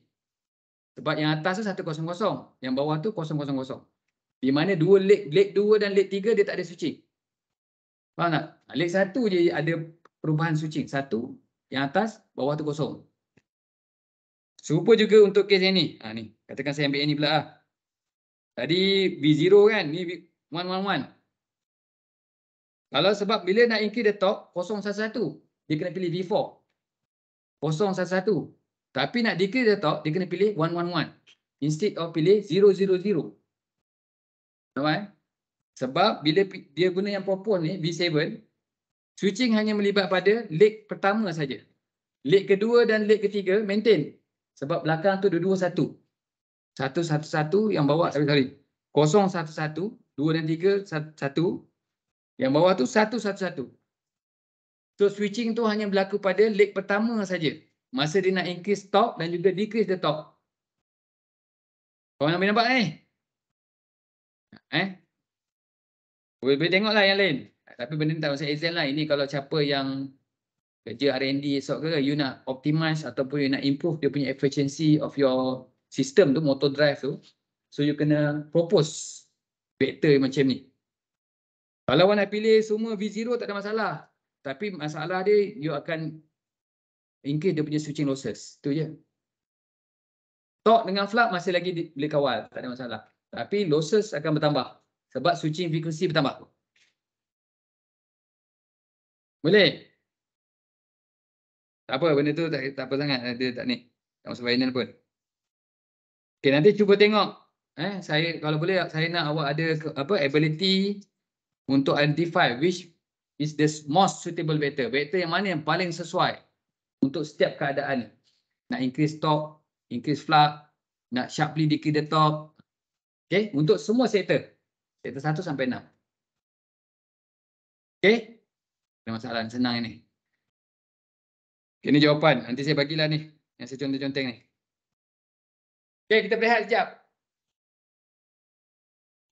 Sebab yang atas tu satu kosong kosong, yang bawah tu kosong kosong kosong. Di mana dua leg, leg dua dan leg tiga dia tak ada switching. Faham tak? Leg 1 je ada perubahan switching. satu yang atas, bawah tu kosong. Serupa juga untuk kes yang ni. Ha, ni. Katakan saya ambil yang ni pula. Lah. Tadi V0 kan, ni V111. Kalau sebab bila nak increase the top, kosong satu satu. Dia kena pilih V4. Kosong satu satu. Tapi nak decrease the top, dia kena pilih 111. Instead of pilih 000. Nampak eh? Sebab bila dia guna yang propon ni, V7, Switching hanya melibat pada leg pertama saja. Leg kedua dan leg ketiga maintain. Sebab belakang tu dua-dua satu. Satu-satu-satu yang bawah, sorry, sorry. Kosong satu-satu, dua dan tiga satu. Yang bawah tu satu-satu-satu. So switching tu hanya berlaku pada leg pertama saja. Masa dia nak increase top dan juga decrease the top. Korang nampak nampak ni? Eh? Boleh-boleh tengok lah yang lain tapi benda ni tak masuk exam lah. Ini kalau siapa yang kerja R&D esok ke, you nak optimize ataupun you nak improve dia punya efficiency of your system tu, motor drive tu. So you kena propose vector macam ni. Kalau awak nak pilih semua V0 tak ada masalah. Tapi masalah dia, you akan increase dia punya switching losses. Tu je. Torque dengan flux masih lagi boleh kawal. Tak ada masalah. Tapi losses akan bertambah. Sebab switching frequency bertambah. Boleh? Tak apa benda tu tak, tak apa sangat ada tak ni. Tak masuk final pun. Okay nanti cuba tengok. Eh, saya Kalau boleh saya nak awak ada apa ability untuk identify which is the most suitable vector. Vector yang mana yang paling sesuai untuk setiap keadaan Nak increase top, increase flux, nak sharply decrease the top. Okay untuk semua sektor. Sektor 1 sampai 6. Okay. Memang soalan senang ini. Okay, ini jawapan. Nanti saya bagilah ni. Yang saya contoh-contoh ni. Okay, kita berehat sekejap.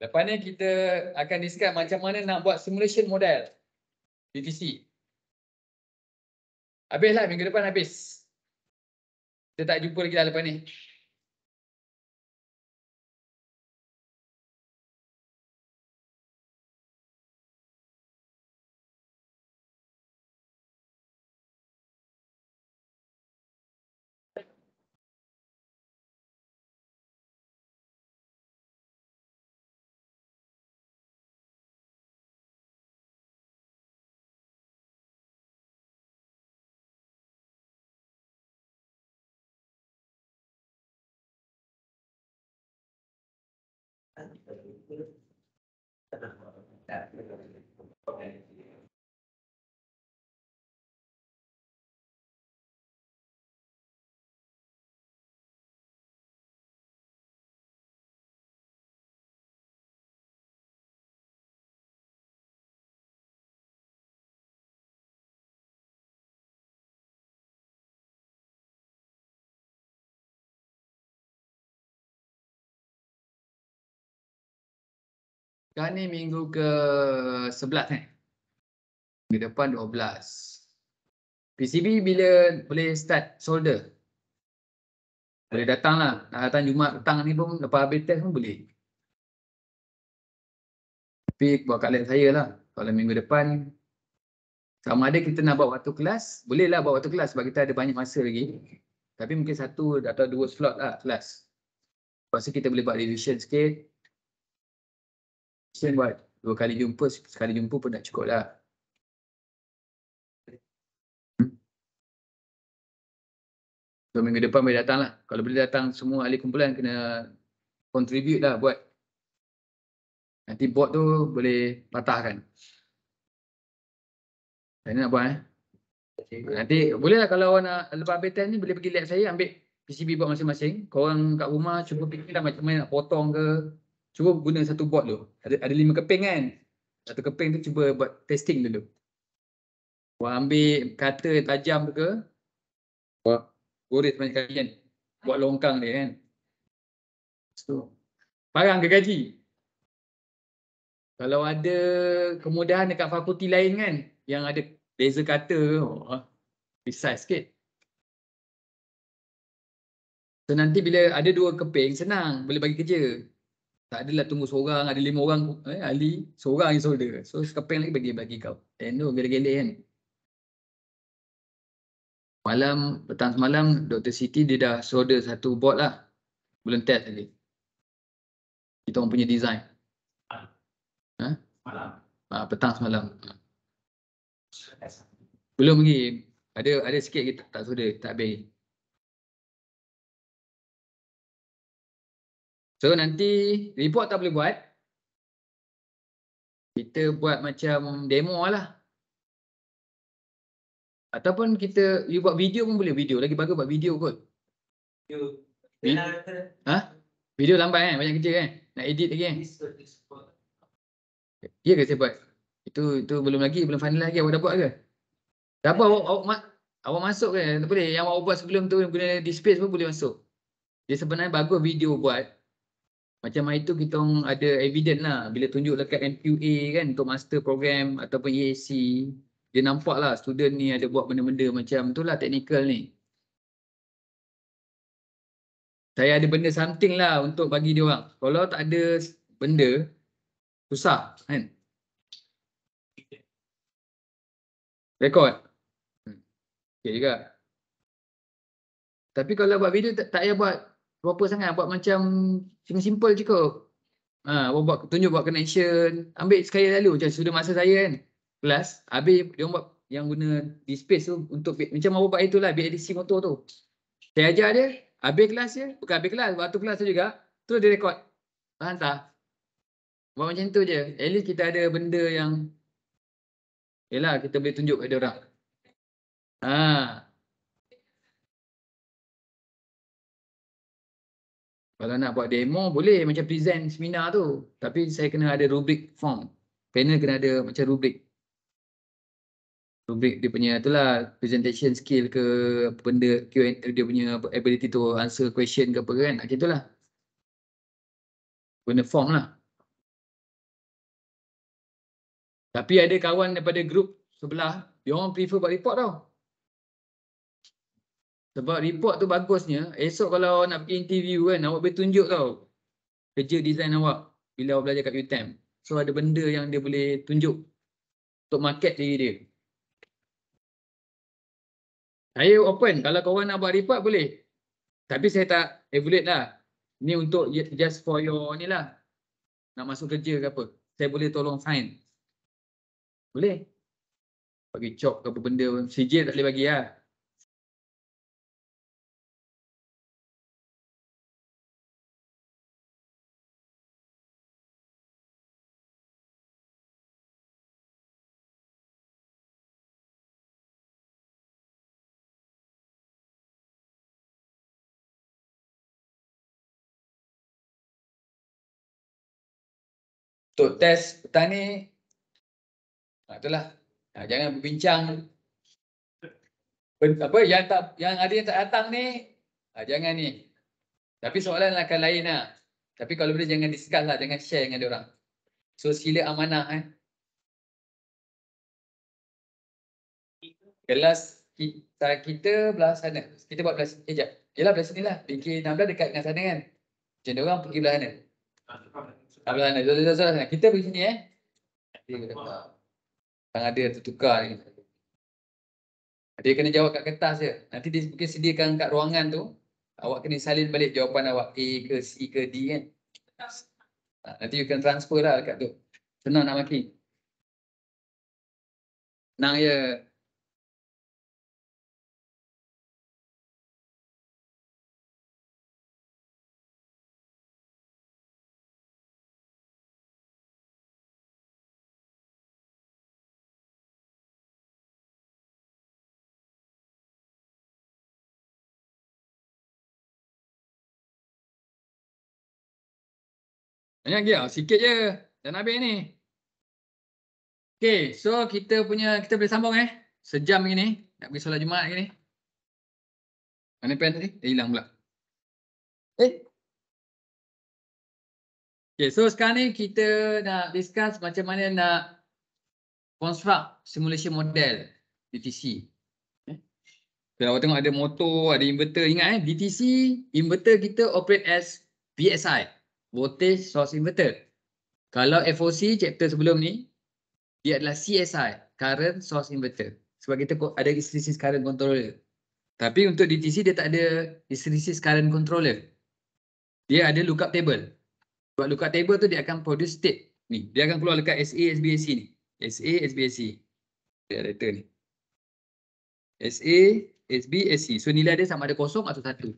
Lepas ni kita akan discuss macam mana nak buat simulation model. PVC. Habislah, minggu depan habis. Kita tak jumpa lagi lah lepas ni. Sekarang ni minggu ke sebelah eh. Minggu depan dua belas. PCB bila boleh start solder? Boleh datang lah. Datang Jumat petang ni pun lepas habis test pun boleh. Tapi buat kat lab saya lah. Kalau minggu depan sama ada kita nak buat waktu kelas, boleh lah buat waktu kelas sebab kita ada banyak masa lagi. Tapi mungkin satu atau dua slot lah kelas. Lepas kita boleh buat revision sikit. Kita buat dua kali jumpa, sekali jumpa pun dah cukup lah. Hmm? So, minggu depan boleh datang lah. Kalau boleh datang semua ahli kumpulan kena contribute lah buat. Nanti bot tu boleh patahkan. Saya nak buat eh. Nanti boleh lah kalau awak nak lepas habis ni boleh pergi lab saya ambil PCB buat masing-masing. Korang kat rumah cuba fikir lah macam mana nak potong ke cuba guna satu bot dulu. Ada, ada lima keping kan? Satu keping tu cuba buat testing dulu. Buat ambil kata tajam tu ke? Buat goreng banyak kali kan? Buat longkang dia kan? So, barang ke gaji? Kalau ada kemudahan dekat fakulti lain kan? Yang ada beza kata oh, precise sikit. So nanti bila ada dua keping, senang. Boleh bagi kerja. Tak adalah tunggu seorang, ada lima orang eh, ahli, seorang yang solder. So sekeping lagi bagi bagi kau. Eh, no, gede-gede kan. Malam, petang semalam, Dr. Siti dia dah solder satu bot lah. Belum test lagi. Kita orang punya design. Malam. Ha? Malam. Ha, petang semalam. Belum lagi. Ada ada sikit kita tak solder, tak habis. So nanti report tak boleh buat. Kita buat macam demo lah. Ataupun kita you buat video pun boleh. Video lagi bagus buat video kot. Video. Ha? Video lambat kan? Banyak kerja kan? Nak edit lagi kan? Ya ke saya buat? Itu, itu belum lagi, belum final lagi. Awak dah buat ke? Dah apa? Awak, awak, awak, awak masuk ke? Boleh? Yang awak buat sebelum tu guna display pun boleh masuk. Dia sebenarnya bagus video buat. Macam hari tu kita ada evident lah bila tunjuk dekat MQA kan untuk master program ataupun EAC dia nampak lah student ni ada buat benda-benda macam tu lah technical ni. Saya ada benda something lah untuk bagi dia orang. Kalau tak ada benda, susah kan. Rekod. Hmm. Okay juga. Tapi kalau buat video tak, tak payah buat berapa sangat buat macam simple-simple je kot. Ha, orang buat tunjuk buat connection. Ambil sekali lalu macam sudah masa saya kan. Kelas habis dia buat yang guna display tu untuk macam apa buat itulah bil edisi motor tu. Saya ajar dia habis kelas dia bukan habis kelas waktu kelas tu juga terus dia rekod. Faham tak? Buat macam tu je. At least kita ada benda yang Yelah kita boleh tunjuk kepada orang. Ah. Kalau nak buat demo boleh macam present seminar tu. Tapi saya kena ada rubrik form. Panel kena ada macam rubrik. Rubrik dia punya itulah presentation skill ke apa benda dia punya ability to answer question ke apa kan. Macam itulah. Guna form lah. Tapi ada kawan daripada grup sebelah. Dia orang prefer buat report tau. Sebab report tu bagusnya, esok kalau nak pergi interview kan, awak boleh tunjuk tau kerja design awak bila awak belajar kat UTEM, So ada benda yang dia boleh tunjuk untuk market diri dia. Saya open, kalau korang nak buat report boleh. Tapi saya tak evaluate lah. Ni untuk just for your ni lah. Nak masuk kerja ke apa. Saya boleh tolong sign. Boleh? Bagi chop ke apa benda, sijil tak boleh bagi lah. untuk test petang ni ha, itulah ha, jangan berbincang apa yang tak yang ada yang tak datang ni ha, jangan ni tapi soalan akan lain lah. tapi kalau boleh jangan discuss lah jangan share dengan orang so sila amanah eh kelas kita kita belah sana kita buat belah sini eh, jap yalah belah sinilah bikin 16 dekat dengan sana kan macam orang pergi belah sana Sampai sana. Jom, jom, Kita pergi sini eh. Tak ada tertukar ni. Dia kena jawab kat kertas je. Nanti dia mungkin sediakan kat ruangan tu. Awak kena salin balik jawapan awak A ke C ke D kan. Ha, nanti you can transfer lah kat tu. Senang nak maki. nang ya. Yeah. Banyak gear. Sikit je. dan nak habis ni. Okay. So kita punya. Kita boleh sambung eh. Sejam gini. Nak pergi solat Jumaat gini. Mana pen tadi? Dah eh, hilang pula. Eh. Okay. So sekarang ni kita nak discuss macam mana nak construct simulation model DTC. Eh? Kalau awak tengok ada motor, ada inverter, ingat eh, DTC, inverter kita operate as VSI voltage source inverter. Kalau FOC chapter sebelum ni, dia adalah CSI, current source inverter. Sebab kita ada hysteresis current controller. Tapi untuk DTC dia tak ada hysteresis current controller. Dia ada lookup table. Sebab lookup table tu dia akan produce state ni. Dia akan keluar dekat SA, SBAC ni. SA, SBAC. Dia ni. SA, SBAC. So nilai dia sama ada kosong atau satu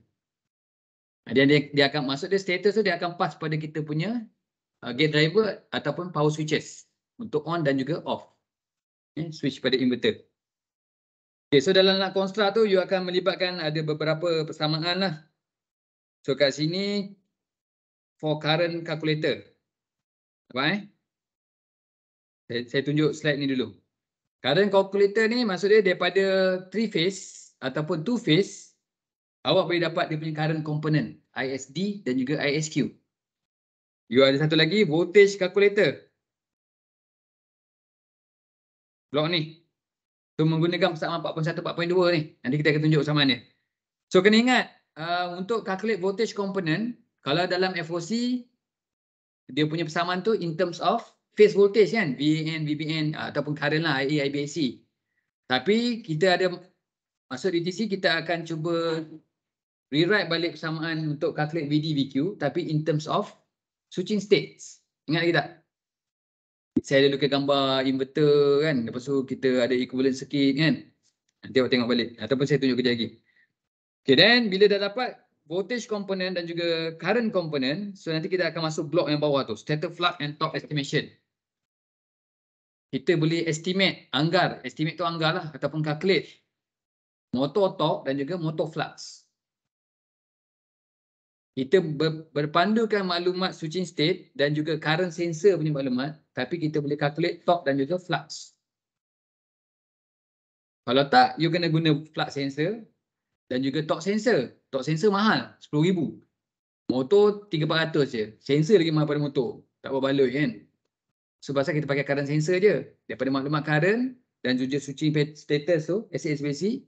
dia dia, dia akan masuk, dia status tu dia akan pass pada kita punya uh, gate driver ataupun power switches untuk on dan juga off okay, eh, switch pada inverter okey so dalam nak construct tu you akan melibatkan ada beberapa persamaan lah so kat sini for current calculator apa eh saya, saya tunjuk slide ni dulu current calculator ni maksud dia daripada 3 phase ataupun 2 phase awak boleh dapat dia punya current component ISD dan juga ISQ. You ada satu lagi voltage calculator. Blok ni. So menggunakan persamaan 4.1, 4.2 ni. Nanti kita akan tunjuk persamaan ni. So kena ingat uh, untuk calculate voltage component. Kalau dalam FOC. Dia punya persamaan tu in terms of phase voltage kan. VAN, VBN uh, ataupun current lah IA, IBC. Tapi kita ada masuk DTC kita akan cuba rewrite balik persamaan untuk calculate VD VQ tapi in terms of switching states. Ingat lagi tak? Saya ada lukis gambar inverter kan. Lepas tu kita ada equivalent circuit kan. Nanti awak tengok balik. Ataupun saya tunjuk kerja lagi. Okay then bila dah dapat voltage component dan juga current component. So nanti kita akan masuk blok yang bawah tu. Stator flux and top estimation. Kita boleh estimate anggar. Estimate tu anggar lah. Ataupun calculate. Motor top dan juga motor flux kita berpandukan maklumat switching state dan juga current sensor punya maklumat tapi kita boleh calculate torque dan juga flux. Kalau tak, you kena guna flux sensor dan juga torque sensor. Torque sensor mahal, RM10,000. Motor RM3,400 je. Sensor lagi mahal pada motor. Tak berbaloi kan? So, pasal kita pakai current sensor je. Daripada maklumat current dan juga switching status tu, SSBC,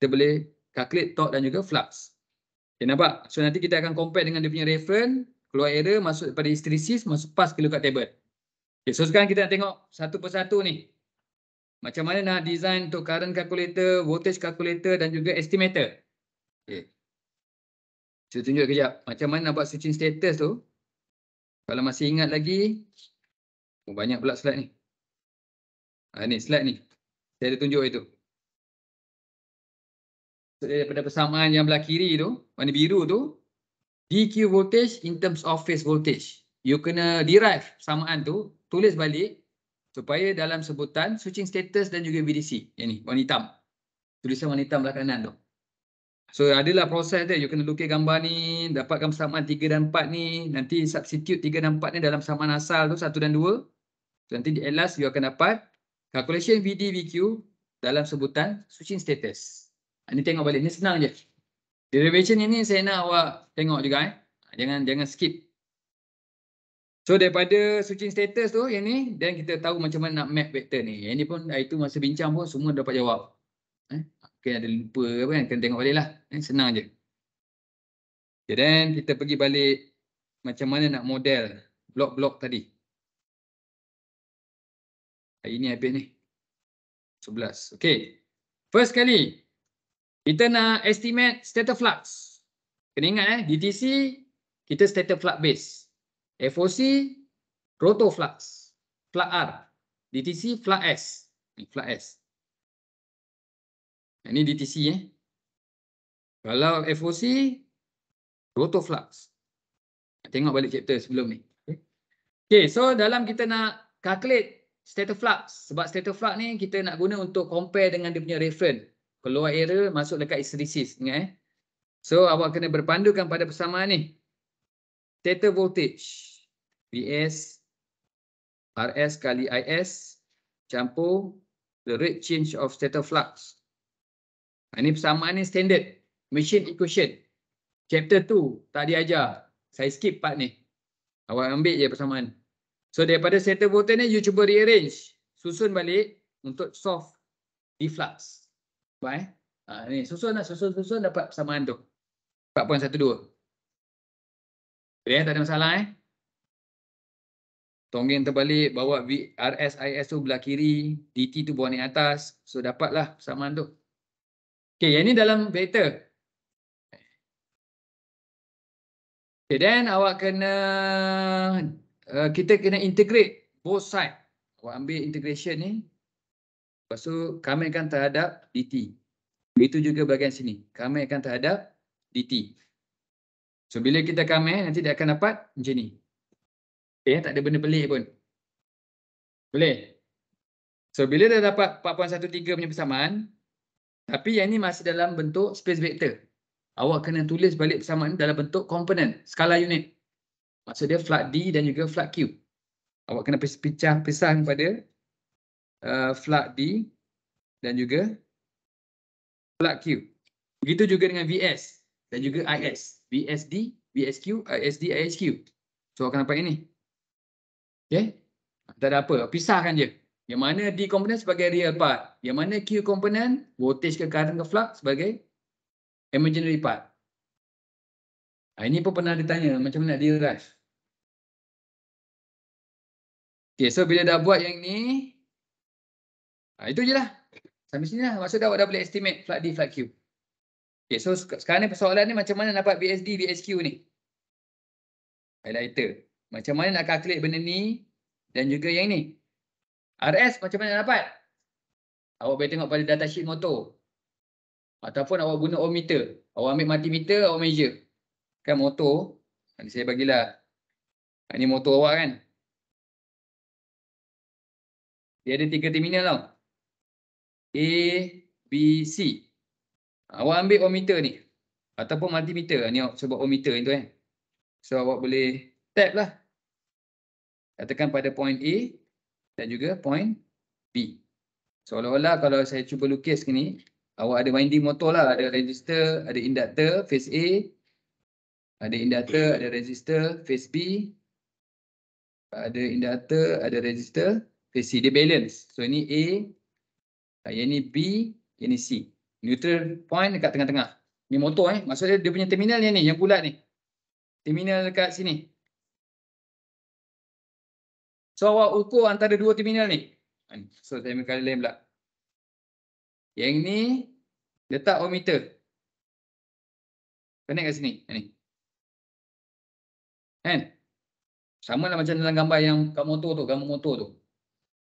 kita boleh calculate torque dan juga flux. Okay, nampak? So nanti kita akan compare dengan dia punya reference. Keluar error masuk daripada hysteresis masuk pas ke lookup table. Okay, so sekarang kita nak tengok satu persatu ni. Macam mana nak design untuk current calculator, voltage calculator dan juga estimator. Okay. Saya tunjuk kejap. Macam mana nak buat switching status tu. Kalau masih ingat lagi. Oh, banyak pula slide ni. Ha, ni slide ni. Saya ada tunjuk itu daripada persamaan yang belah kiri tu, warna biru tu, DQ voltage in terms of phase voltage. You kena derive persamaan tu, tulis balik supaya dalam sebutan switching status dan juga VDC. Yang ni, warna hitam. Tulisan warna hitam belah kanan tu. So adalah proses dia, you kena lukis gambar ni, dapatkan persamaan 3 dan 4 ni, nanti substitute 3 dan 4 ni dalam persamaan asal tu, 1 dan 2. So, nanti at last you akan dapat calculation VD, VQ dalam sebutan switching status. Ni tengok balik. ini senang je. Derivation ini saya nak awak tengok juga eh. Jangan jangan skip. So daripada switching status tu yang ni dan kita tahu macam mana nak map vector ni. Yang ni pun ah, itu masa bincang pun semua dapat jawab. Eh, okay, ada lupa apa kan kena tengok balik lah. Eh, senang je. Okay, then kita pergi balik macam mana nak model blok-blok tadi. Hari ni habis ni. 11. Okay. First kali kita nak estimate stator flux. Kena ingat eh, DTC kita stator flux base. FOC rotor flux. Flux R. DTC flux S. Flux S. Ini DTC eh. Kalau FOC rotor flux. Tengok balik chapter sebelum ni. Okay, so dalam kita nak calculate stator flux. Sebab stator flux ni kita nak guna untuk compare dengan dia punya reference keluar area masuk dekat hysteresis ingat eh so awak kena berpandukan pada persamaan ni theta voltage VS RS kali IS campur the rate change of theta flux ha, ini persamaan ni standard machine equation chapter 2 tadi aja, saya skip part ni awak ambil je persamaan so daripada theta voltage ni you cuba rearrange susun balik untuk soft deflux flux apa eh? Ha, ni susun lah, susun, susun dapat persamaan tu. 4.12. Boleh eh? Tak ada masalah eh? Tonggeng terbalik, bawa VRS, IS tu belah kiri. DT tu bawah ni atas. So dapatlah persamaan tu. Okay, yang ni dalam vector. Okay, then awak kena, uh, kita kena integrate both side. Awak ambil integration ni, Lepas tu akan terhadap dt. Itu juga bahagian sini. Kami akan terhadap dt. So bila kita kami nanti dia akan dapat macam ni. Okay, eh, tak ada benda pelik pun. Boleh? So bila dah dapat 4.13 punya persamaan. Tapi yang ni masih dalam bentuk space vector. Awak kena tulis balik persamaan ni dalam bentuk komponen. Skala unit. Maksudnya flat D dan juga flat Q. Awak kena pecah-pecah kepada uh, flux D dan juga flux Q. Begitu juga dengan VS dan juga IS. VSD, VSQ, ISD, ISQ. So akan nampak ini. Okay. Tak ada apa. Pisahkan je. Yang mana D komponen sebagai real part. Yang mana Q komponen, voltage ke current ke flux sebagai imaginary part. Ah, ini pun pernah ditanya macam mana nak derive. Okay, so bila dah buat yang ni, Ha, itu je lah. Sampai sini lah. Maksudnya awak dah boleh estimate flat D, flat Q. Okay, so sekarang ni persoalan ni macam mana dapat BSD, BSQ ni? Highlighter. Macam mana nak calculate benda ni dan juga yang ni? RS macam mana dapat? Awak boleh tengok pada data sheet motor. Ataupun awak guna ohmmeter. Awak ambil multimeter, awak measure. Kan motor. Ini ha, saya bagilah. Ini ha, motor awak kan. Dia ada tiga terminal tau. A, B, C. Awak ambil ohmmeter ni. Ataupun multimeter ni sebab ohmmeter ni tu kan. Eh. So awak boleh tap lah. Katakan pada point A dan juga point B. So, olah kalau saya cuba lukis ni, awak ada winding motor lah. Ada resistor, ada inductor, phase A. Ada inductor, ada resistor phase B. Ada inductor, ada resistor phase C. Dia balance. So ini A, yang ni B, yang ni C. Neutral point dekat tengah-tengah. Ni motor eh. Maksudnya dia punya terminal yang ni, yang bulat ni. Terminal dekat sini. So awak ukur antara dua terminal ni. Kan? So saya kali lain pula. Yang ni, letak ohmmeter. Connect kat sini. Ni. Kan? Sama lah macam dalam gambar yang kat motor tu, gambar motor tu.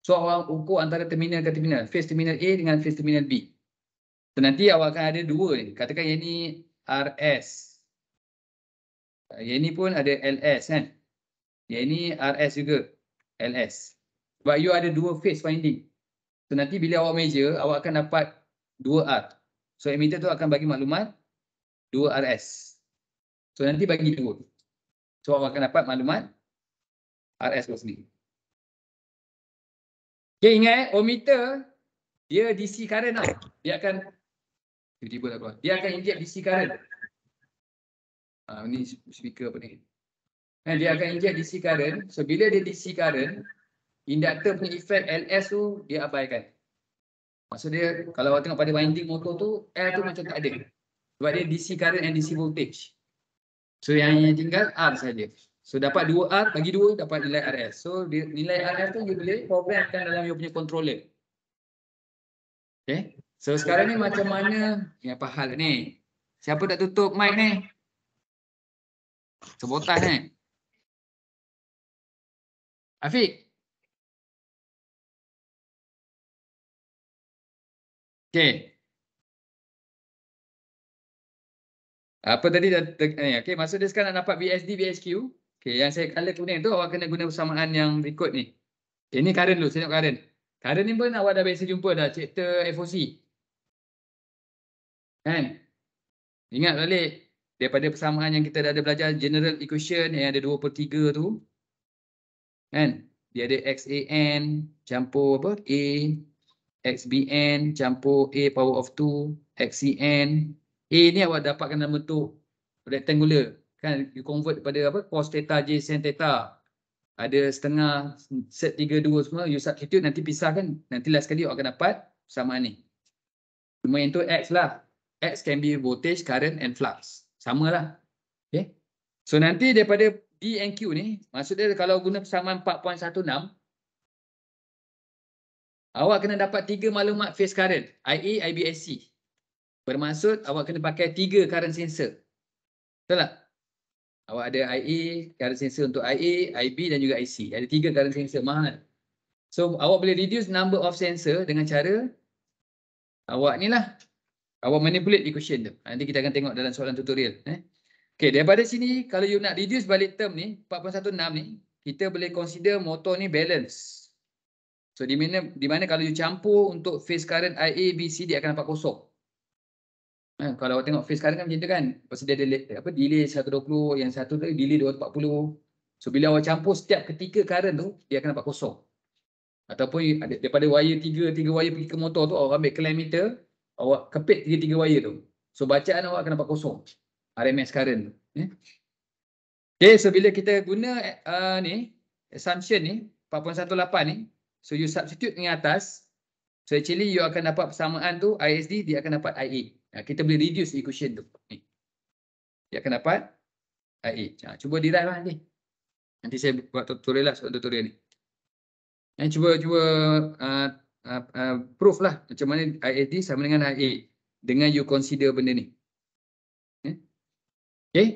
So awak ukur antara terminal ke terminal, face terminal A dengan face terminal B. So nanti awak akan ada dua ni. Katakan yang ni RS. Yang ni pun ada LS kan. Yang ni RS juga. LS. Sebab you ada dua face finding. So nanti bila awak measure, awak akan dapat dua r So emitter tu akan bagi maklumat dua rs So nanti bagi 2. So awak akan dapat maklumat RS kau sendiri. Okay, ingat eh, oh, dia DC current lah. Dia akan, tiba-tiba tak keluar. Dia akan inject DC current. Ha, ni speaker apa ni. Eh, dia akan inject DC current. So, bila dia DC current, inductor punya efek LS tu dia abaikan. Maksudnya, kalau awak tengok pada winding motor tu, L tu macam tak ada. Sebab dia DC current and DC voltage. So, yang, yang tinggal R saja. So dapat 2R bagi 2 dapat nilai RS. So nilai RS tu you boleh programkan dalam you punya controller. Okay. So sekarang ni macam mana ni apa hal ni? Siapa tak tutup mic ni? Sebotas ni. Afiq. Okay. Apa tadi? Eh, okay, maksud dia sekarang nak dapat BSD, BSQ. Okay, yang saya color kuning tu awak kena guna persamaan yang berikut ni. Okay, eh, ini current dulu, saya nak current. Current ni pun awak dah biasa jumpa dah chapter FOC. Kan? Ingat balik daripada persamaan yang kita dah ada belajar general equation yang ada 2 per 3 tu. Kan? Dia ada XAN campur apa? A. XBN campur A power of 2. XCN. A ni awak dapatkan dalam bentuk rectangular kan you convert pada apa cos theta j sin theta ada setengah set 32 semua you substitute nanti pisah kan, nanti last sekali awak akan dapat sama ni cuma yang tu x lah x can be voltage current and flux sama lah, okey so nanti daripada d and q ni maksud dia kalau guna persamaan 4.16 awak kena dapat tiga maklumat phase current ia ibsc bermaksud awak kena pakai tiga current sensor betul tak Awak ada IE, current sensor untuk IE, IB dan juga IC. Ada tiga current sensor mahal. Kan? So awak boleh reduce number of sensor dengan cara awak ni lah. Awak manipulate equation tu. Nanti kita akan tengok dalam soalan tutorial. Eh? Okay, daripada sini kalau you nak reduce balik term ni, 4.16 ni, kita boleh consider motor ni balance. So di mana, di mana kalau you campur untuk phase current IA, BC dia akan nampak kosong. Eh, kalau awak tengok face sekarang kan macam tu kan. Pasal dia ada apa, delay 120, yang satu tu delay 240. So bila awak campur setiap ketiga current tu, dia akan dapat kosong. Ataupun daripada wayar tiga, tiga wayar pergi ke motor tu, awak ambil clamp meter, awak kepit tiga-tiga wayar tu. So bacaan awak akan dapat kosong. RMS current tu. Eh? Okay, so bila kita guna uh, ni, assumption ni, 4.18 ni, so you substitute ni atas, so actually you akan dapat persamaan tu, ISD, dia akan dapat IA. Ha, kita boleh reduce equation tu. Ni. Dia akan dapat AH. Ha, cuba derive lah ni. Nanti saya buat tutorial lah soal tutorial ni. Dan eh, cuba cuba uh, uh, uh, proof lah macam mana AH ni sama dengan AH. Dengan you consider benda ni. Eh? Okay.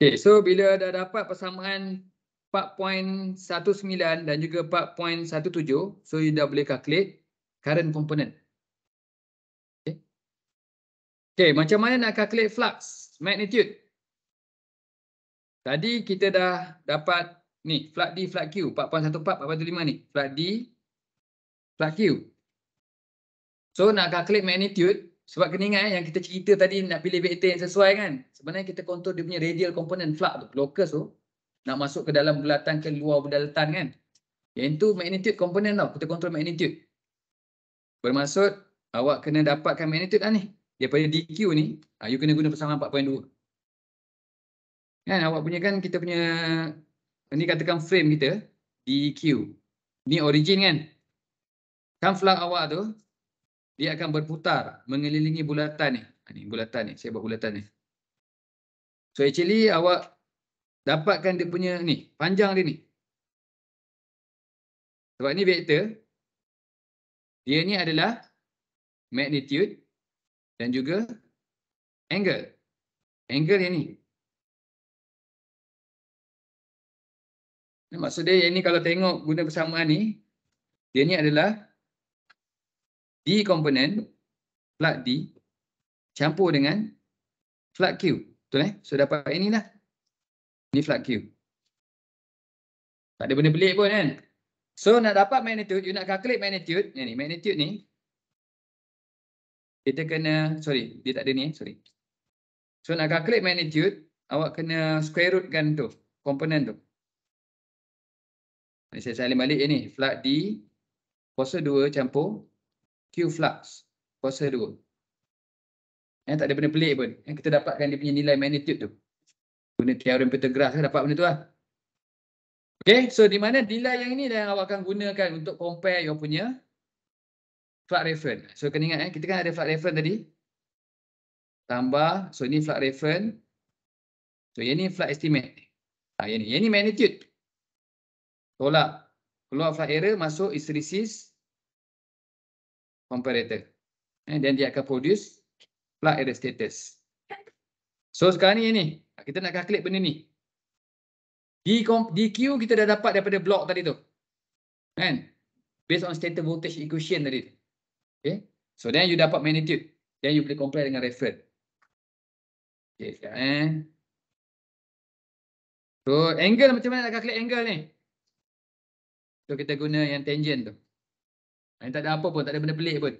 Okay, so bila dah dapat persamaan 4.19 dan juga 4.17, so you dah boleh calculate current component. Okay. okay, macam mana nak calculate flux magnitude? Tadi kita dah dapat ni, flux D, flux Q, 4.14, 4.15 ni, flux D, flux Q. So nak calculate magnitude, sebab kena ingat eh, yang kita cerita tadi nak pilih vector yang sesuai kan. Sebenarnya kita kontrol dia punya radial component flux tu, locus tu. Nak masuk ke dalam bulatan ke luar bulatan kan. Yang tu magnitude component tau, kita kontrol magnitude. Bermaksud awak kena dapatkan magnitude lah ni. Daripada DQ ni, ah, you kena guna persamaan 4.2. Kan awak punya kan kita punya, ni katakan frame kita, DQ. Ni origin kan. Kan flag awak tu, dia akan berputar mengelilingi bulatan ni. Ah, ni bulatan ni, saya buat bulatan ni. So actually awak dapatkan dia punya ni, panjang dia ni. Sebab ni vector, dia ni adalah magnitude dan juga angle. Angle yang ni. Maksud dia yang ni kalau tengok guna persamaan ni, dia ni adalah D komponen flat D campur dengan flat Q. Betul eh? So dapat lah Ni flat Q. Tak ada benda pelik pun kan? So nak dapat magnitude, you nak calculate magnitude, ni ni magnitude ni kita kena, sorry, dia tak ada ni, eh, sorry. So nak calculate magnitude, awak kena square root kan tu, komponen tu. Ini saya salin balik ni, flux D kuasa 2 campur Q flux kuasa 2. Eh, tak ada benda pelik pun. Eh, kita dapatkan dia punya nilai magnitude tu. Guna teorem Pythagoras dapat benda tu lah. Okay, so di mana nilai yang ini yang awak akan gunakan untuk compare you punya flat reference. So kena ingat eh, kita kan ada flat reference tadi. Tambah, so ini flat reference. So yang ini flat estimate. Ha, yang, ini. yang ini magnitude. Tolak. Keluar flat error, masuk hysteresis comparator. Dan eh, dia akan produce flat error status. So sekarang ni yang ni. Kita nak calculate benda ni. DQ kita dah dapat daripada blok tadi tu. Kan? Based on state voltage equation tadi Okay. So then you dapat magnitude. Then you boleh compare dengan refer. Okay sekarang eh. So angle macam mana nak calculate angle ni? So kita guna yang tangent tu. Yang tak ada apa pun. Tak ada benda pelik pun.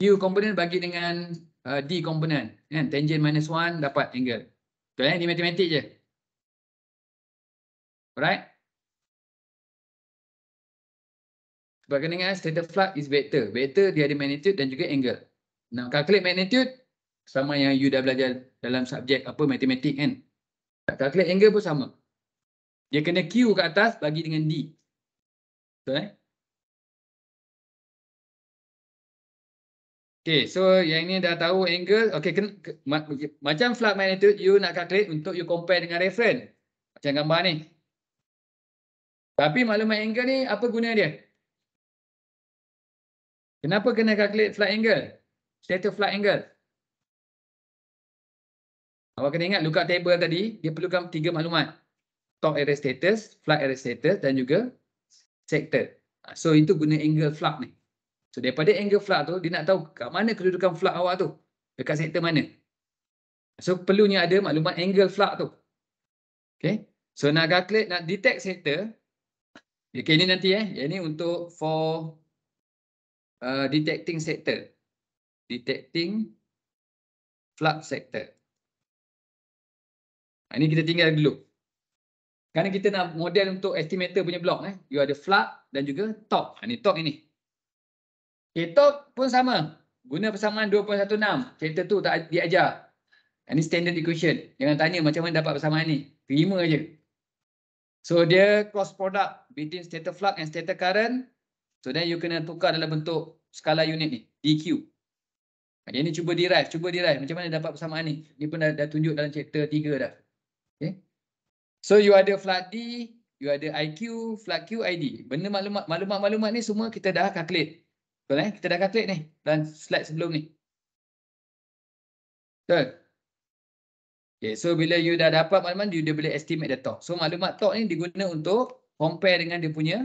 Q component bagi dengan uh, D component. Kan? Tangent minus 1 dapat angle. So eh, ni matematik je. Alright. Sebabkan dengan eh, stator flux is vector. Vector dia ada magnitude dan juga angle. Now calculate magnitude sama yang you dah belajar dalam subjek apa matematik kan. Calculate angle pun sama. Dia kena Q ke atas bagi dengan D. Betul eh? Okay so yang ni dah tahu angle. Okay kena, ke, ma, macam flux magnitude you nak calculate untuk you compare dengan reference. Macam gambar ni. Tapi maklumat angle ni apa guna dia? Kenapa kena calculate flight angle? Status flight angle. Awak kena ingat lookup table tadi, dia perlukan tiga maklumat. top area status, flight area status dan juga sector. Ah, so itu guna angle flight ni. So daripada angle flight tu, dia nak tahu kat mana kedudukan flight awak tu. Dekat sector mana. So perlunya ada maklumat angle flight tu. Okay. So nak calculate, nak detect sector, Okay, ini nanti eh. Ini untuk for uh, detecting sector. Detecting flood sector. Ini kita tinggal dulu. Kerana kita nak model untuk estimator punya blok. Eh. You ada flood dan juga top. Ini top ini. Okay, top pun sama. Guna persamaan 2.16. Chapter tu tak diajar. Ini standard equation. Jangan tanya macam mana dapat persamaan ni. Terima aja. So dia cross product between state flux and state current. So then you kena tukar dalam bentuk skala unit ni, dq. Jadi ha, ini cuba derive, cuba derive. Macam mana dapat persamaan ni? Ni pun dah, dah tunjuk dalam chapter 3 dah. Okay. So you ada flux d, you ada iq, flux q, id. Benda maklumat, maklumat-maklumat ni semua kita dah calculate. Betul eh? Kita dah calculate ni dalam slide sebelum ni. Betul? Okay, so bila you dah dapat maklumat, you dah boleh estimate the torque. So maklumat torque ni diguna untuk compare dengan dia punya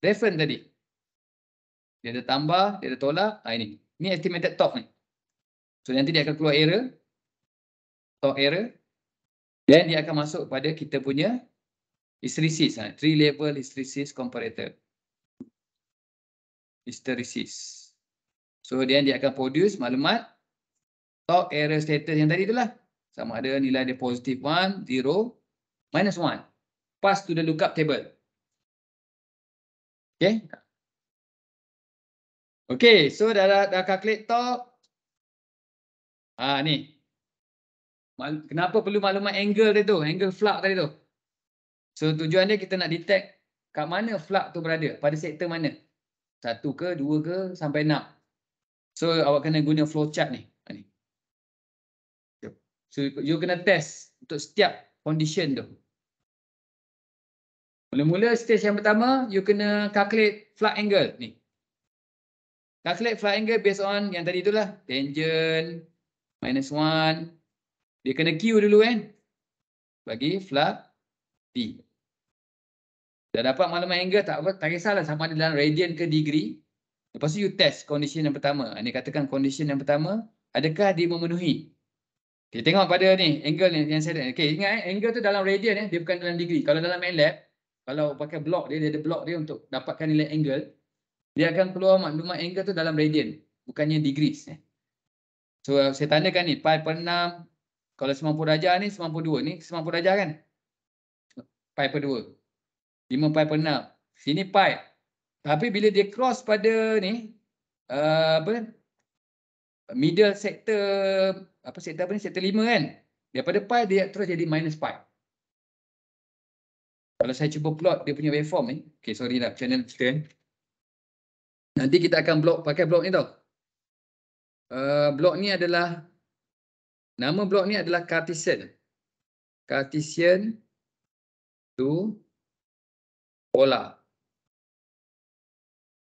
reference tadi. Dia ada tambah, dia ada tolak. Ha, ini. ini estimated torque ni. So nanti dia akan keluar error. Torque error. Then dia akan masuk pada kita punya hysteresis. Ha. Three level hysteresis comparator. Hysteresis. So then dia akan produce maklumat torque error status yang tadi itulah. Sama ada nilai dia positive 1, 0, minus 1 pass to the lookup table. Okay. Okay, so dah, dah, dah calculate top. Ha, ni. Mal, kenapa perlu maklumat angle dia tu, angle flux tadi tu. So tujuan dia kita nak detect kat mana flux tu berada, pada sektor mana. Satu ke, dua ke, sampai enam. So awak kena guna flow flowchart ni. Ha, so you kena test untuk setiap condition tu. Mula-mula stage yang pertama, you kena calculate flight angle ni. Calculate flight angle based on yang tadi itulah. Tangent, minus one. Dia kena Q dulu kan. Bagi flight T. Dah dapat maklumat angle tak apa, tak kisahlah sama ada dalam radian ke degree. Lepas tu you test condition yang pertama. Ah, Ini katakan condition yang pertama, adakah dia memenuhi? Okay, tengok pada ni angle yang saya ada. Okay, ingat eh, angle tu dalam radian eh, dia bukan dalam degree. Kalau dalam MATLAB, kalau pakai blok dia, dia ada blok dia untuk dapatkan nilai angle, dia akan keluar maklumat angle tu dalam radian, bukannya degrees. Eh. So saya tandakan ni, pi per 6, kalau 90 darjah ni, 92 ni, 90 darjah kan? Pi per 2. 5 pi per 6. Sini pi. Tapi bila dia cross pada ni, uh, apa? middle sector, apa sektor apa ni, sector 5 kan? Daripada pi, dia terus jadi minus pi. Kalau saya cuba plot dia punya waveform ni. Okay, sorry lah. Macam mana cerita eh. Nanti kita akan blok pakai blok ni tau. Uh, blok ni adalah, nama blok ni adalah Cartesian. Cartesian to pola.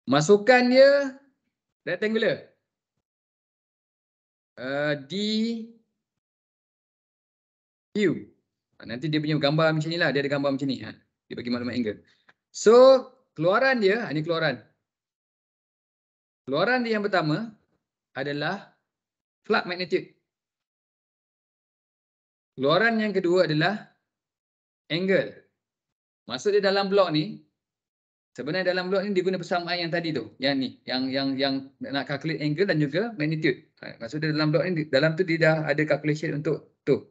Masukan dia rectangular. Uh, D Q. Nanti dia punya gambar macam ni lah. Dia ada gambar macam ni. Ha. Dia bagi maklumat angle. So, keluaran dia, ha, ini keluaran. Keluaran dia yang pertama adalah flux magnitude. Keluaran yang kedua adalah angle. Maksud dia dalam blok ni, sebenarnya dalam blok ni dia guna persamaan yang tadi tu. Yang ni, yang yang yang nak calculate angle dan juga magnitude. Ha, maksud dia dalam blok ni, dalam tu dia dah ada calculation untuk tu.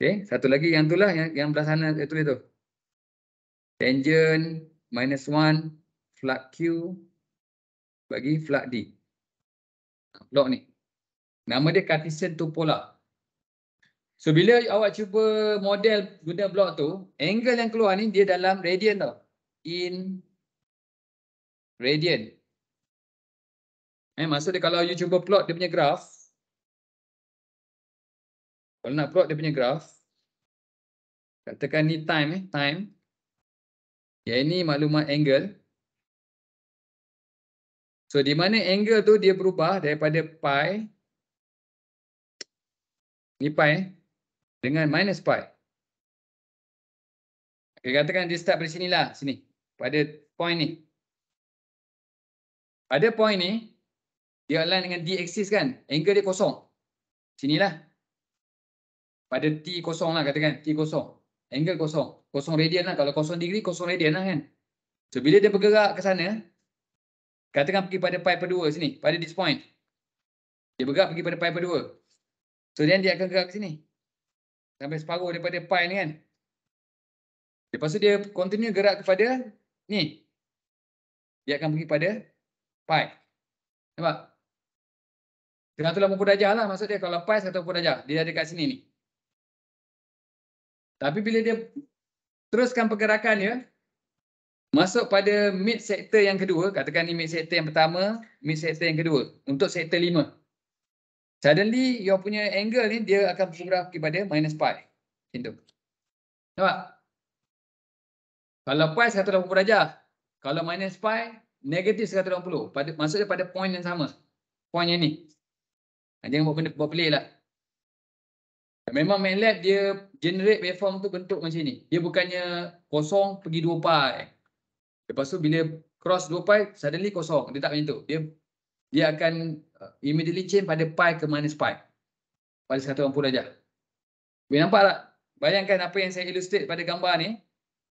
Okey, satu lagi yang itulah yang yang belah sana itu itu. Tangent minus 1 flat Q bagi flat D. Blok ni. Nama dia Cartesian Tupola. So bila awak cuba model guna blok tu, angle yang keluar ni dia dalam radian tau. In radian. Eh maksudnya kalau awak cuba plot dia punya graph kalau nak plot dia punya graf, katakan ni time eh, time. Yang ini maklumat angle. So di mana angle tu dia berubah daripada pi ni pi eh, dengan minus pi. Okay, katakan dia start dari sini lah, sini. Pada point ni. Pada point ni dia align dengan d axis kan? Angle dia kosong. Sini lah pada T kosong lah katakan T kosong. Angle kosong. Kosong radian lah. Kalau kosong degree kosong radian lah kan. So bila dia bergerak ke sana. Katakan pergi pada pi per 2 sini. Pada this point. Dia bergerak pergi pada pi per 2. So then dia akan gerak ke sini. Sampai separuh daripada pi ni kan. Lepas tu dia continue gerak kepada ni. Dia akan pergi pada pi. Nampak? dengan tu lah mumpul darjah lah. Maksud dia kalau pi satu mumpul darjah. Dia ada kat sini ni. Tapi bila dia teruskan pergerakan pergerakannya, masuk pada mid sector yang kedua, katakan ini mid sector yang pertama, mid sector yang kedua, untuk sector lima. Suddenly, you punya angle ni, dia akan bergerak kepada minus pi. Macam Nampak? Kalau pi 180 darjah, kalau minus pi, negatif 180. Pada, maksudnya pada point yang sama. Point yang ni. Jangan buat benda berbelik lah. Memang MATLAB dia generate waveform tu bentuk macam ni. Dia bukannya kosong pergi 2 pi. Lepas tu bila cross 2 pi suddenly kosong. Dia tak macam tu. Dia dia akan uh, immediately change pada pi ke minus pi. Pada 180 darjah. Boleh nampak tak? Bayangkan apa yang saya illustrate pada gambar ni.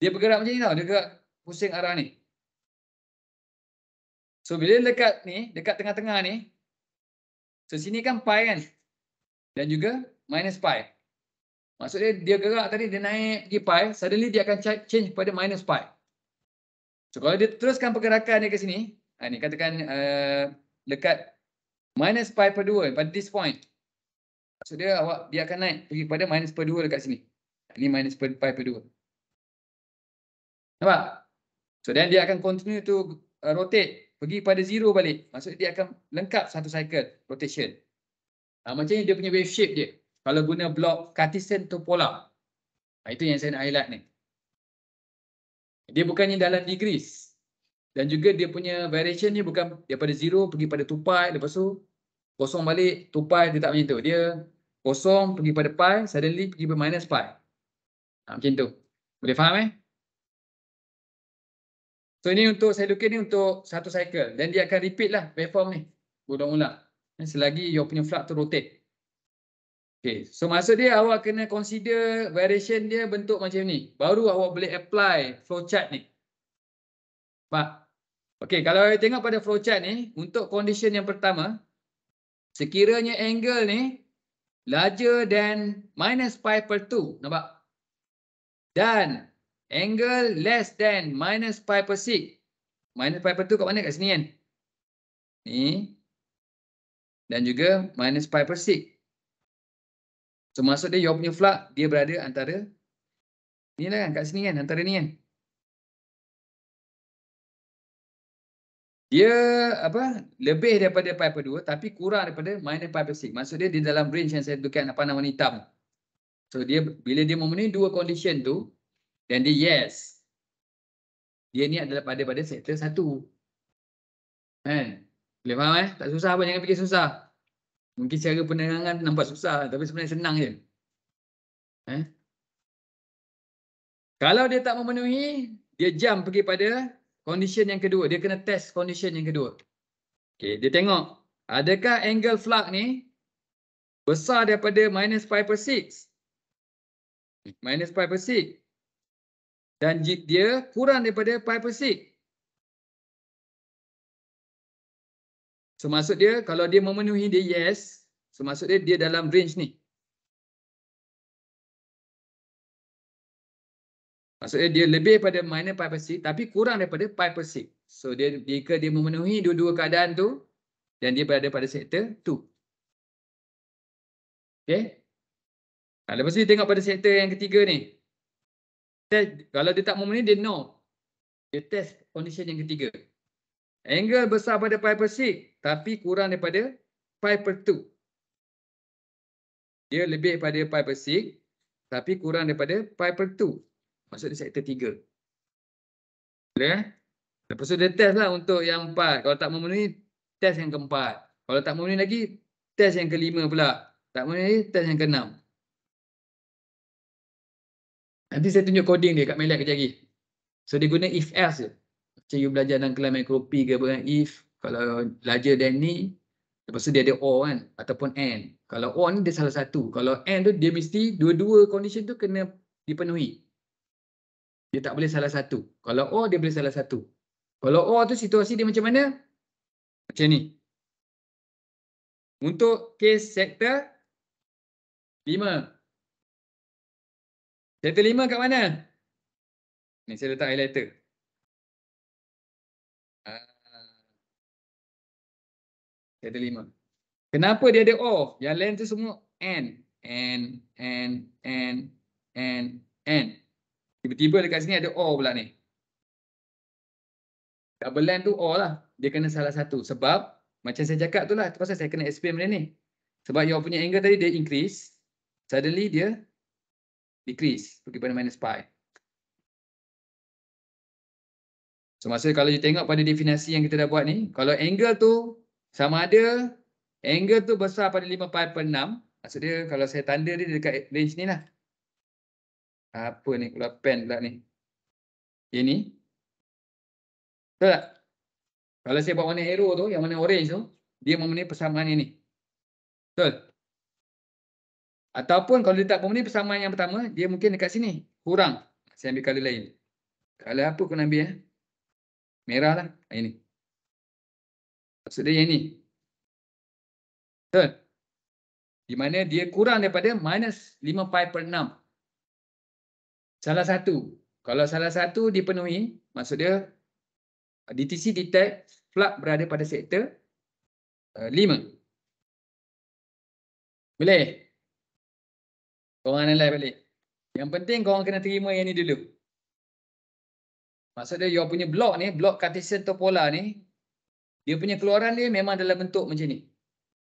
Dia bergerak macam ni tau. Dia gerak pusing arah ni. So bila dekat ni, dekat tengah-tengah ni. So sini kan pi kan. Dan juga minus pi. Maksudnya dia gerak tadi, dia naik pergi pi, suddenly dia akan change kepada minus pi. So kalau dia teruskan pergerakan dia ke sini, ah, ni katakan uh, dekat minus pi per 2 pada this point. So dia awak dia akan naik pergi kepada minus per 2 dekat sini. Ini minus per, pi per 2. Nampak? So then dia akan continue to eh, rotate pergi pada 0 balik. Maksudnya dia akan lengkap satu cycle rotation. Uh, macam ni dia punya wave shape dia kalau guna blok Cartesian tu pola. Ha, itu yang saya nak highlight ni. Dia bukannya dalam degrees. Dan juga dia punya variation ni bukan daripada 0 pergi pada 2 pi. Lepas tu kosong balik 2 pi dia tak macam tu. Dia kosong pergi pada pi suddenly pergi pada minus pi. Ha, macam tu. Boleh faham eh? So ini untuk saya lukis ni untuk satu cycle. Dan dia akan repeat lah waveform ni. Ulang-ulang. Selagi you punya flux tu rotate. Okay. So masa dia awak kena consider variation dia bentuk macam ni. Baru awak boleh apply flowchart ni. Pak. Okey, kalau awak tengok pada flowchart ni, untuk condition yang pertama, sekiranya angle ni larger than minus pi per 2, nampak? Dan angle less than minus pi per 6. Minus pi per 2 kat mana? Kat sini kan? Ni. Dan juga minus pi per 6. So maksud dia your punya flux dia berada antara ni lah kan kat sini kan antara ni kan. Dia apa lebih daripada pi per 2 tapi kurang daripada minus pi per 6. Maksud dia di dalam range yang saya tunjukkan apa nama hitam. So dia bila dia memenuhi dua condition tu dan dia yes. Dia ni adalah pada pada sektor 1. Kan? Boleh faham eh? Tak susah apa jangan fikir susah. Mungkin cara penerangan nampak susah tapi sebenarnya senang je. Eh? Kalau dia tak memenuhi, dia jam pergi pada condition yang kedua. Dia kena test condition yang kedua. Okay, dia tengok adakah angle flux ni besar daripada minus 5 per 6. Minus 5 per 6. Dan dia kurang daripada 5 per 6. So maksud dia kalau dia memenuhi dia yes. So maksud dia dia dalam range ni. Maksudnya dia lebih pada minor piperci tapi kurang daripada piperci. So dia jika dia memenuhi dua-dua keadaan tu dan dia berada pada sektor 2. okay? Nah, lepas ni tengok pada sektor yang ketiga ni. Test, kalau dia tak memenuhi dia no. Dia test condition yang ketiga. Angle besar pada pi per 6 tapi kurang daripada pi per 2. Dia lebih pada pi per 6 tapi kurang daripada pi per 2. Maksudnya sektor 3. Boleh? Lepas tu dia test lah untuk yang 4. Kalau tak memenuhi, test yang keempat. Kalau tak memenuhi lagi, test yang kelima pula. Tak memenuhi, test yang keenam. Nanti saya tunjuk coding dia kat mail kejap lagi. So dia guna if else je macam you belajar dalam kelas mikropi ke apa kan if kalau larger than ni lepas tu dia ada or kan ataupun and kalau or ni dia salah satu kalau and tu dia mesti dua-dua condition tu kena dipenuhi dia tak boleh salah satu kalau or dia boleh salah satu kalau or tu situasi dia macam mana macam ni untuk kes sektor 5 sektor 5 kat mana ni saya letak highlighter ada lima. Kenapa dia ada O? Yang lain tu semua N, N, N, N, N, N. Tiba-tiba dekat sini ada O pula ni. Double line tu O lah. Dia kena salah satu. Sebab macam saya cakap tu lah. Sebab saya kena explain benda ni. Sebab your punya angle tadi dia increase. Suddenly dia decrease. Pergi pada minus pi. So maksudnya kalau you tengok pada definasi yang kita dah buat ni. Kalau angle tu sama ada angle tu besar pada 5 pi per 6 maksud dia kalau saya tanda dia dekat range ni lah apa ni pula pen pula ni dia ni betul tak kalau saya buat warna arrow tu yang mana orange tu dia memenuhi persamaan ini betul ataupun kalau dia tak memenuhi persamaan yang pertama dia mungkin dekat sini kurang saya ambil color lain color apa aku nak ambil eh? merah lah ini Maksudnya dia yang ni. Betul? Di mana dia kurang daripada minus 5 pi per 6. Salah satu. Kalau salah satu dipenuhi, maksudnya dia uh, DTC detect flux berada pada sektor uh, 5. Boleh? Korang analyze balik. Yang penting korang kena terima yang ni dulu. Maksudnya dia, you punya blok ni, blok Cartesian topola ni, dia punya keluaran dia memang dalam bentuk macam ni.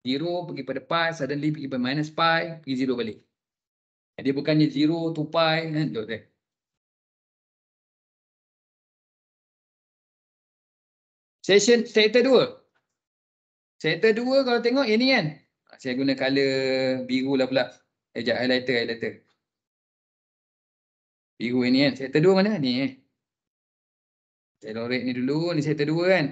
Zero pergi pada pi, suddenly pergi pada minus pi, pergi zero balik. Dia bukannya zero to pi. Eh, Session sector 2. Sector 2 kalau tengok ini kan. Ah, saya guna color biru lah pula. Sekejap eh, highlighter, highlighter. Biru ini kan. Sector 2 mana? Ni eh. Saya lorik ni dulu. Ni sector 2 kan.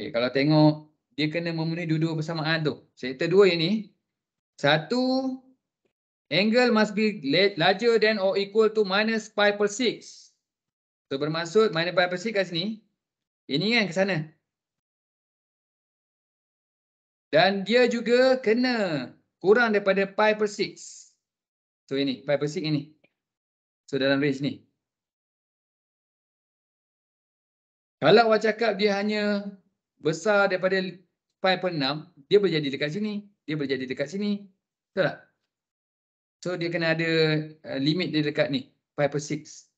Okay, kalau tengok, dia kena memenuhi dua-dua persamaan tu. Sektor dua ini, satu, angle must be larger than or equal to minus pi per 6. So, bermaksud minus pi per 6 kat sini, ini kan ke sana. Dan dia juga kena kurang daripada pi per 6. So, ini, pi per 6 ini. So, dalam range ni. Kalau awak cakap dia hanya besar daripada 5.6 dia boleh jadi dekat sini dia boleh jadi dekat sini betul tak so dia kena ada uh, limit dia dekat ni 5.6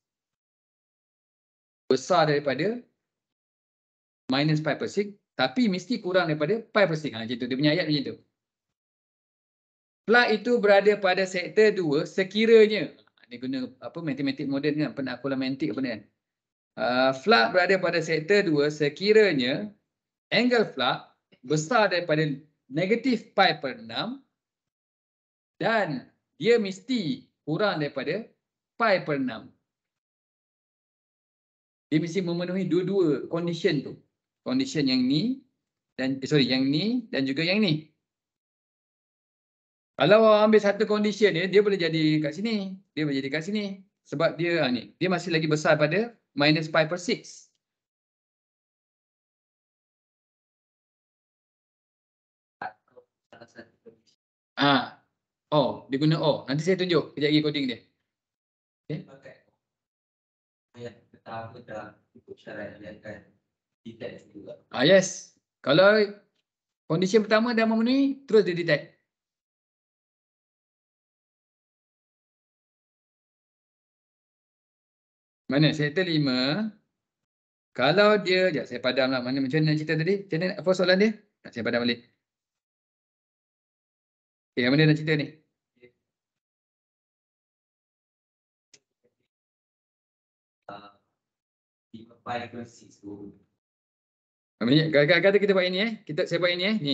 besar daripada minus 5.6 tapi mesti kurang daripada 5.6 ha, macam tu dia punya ayat macam tu plug itu berada pada sektor 2 sekiranya ha, dia guna apa matematik moden kan penakulan mantik apa ni kan Uh, flat berada pada sektor 2 sekiranya angle flux besar daripada negatif pi per 6 dan dia mesti kurang daripada pi per 6. Dia mesti memenuhi dua-dua condition tu. Condition yang ni dan eh, sorry yang ni dan juga yang ni. Kalau awak ambil satu condition ni dia boleh jadi kat sini. Dia boleh jadi kat sini. Sebab dia ha, ni, dia masih lagi besar pada minus pi per 6. atasan. Ha. Oh, dia guna O. Oh. Nanti saya tunjuk kejap lagi coding dia. Okey. Pakai. pertama dah cukup syarat dia akan juga. Ah yes. Kalau condition pertama dah memenuhi, terus dia detect. Mana setel 5. Kalau dia, sekejap saya padamlah mana macam mana cerita tadi. Macam mana apa soalan dia? saya padam balik. Okay, yang mana nak cerita ni? Five plus six tu. kata kita buat ini eh. Kita saya buat ini eh. Ni.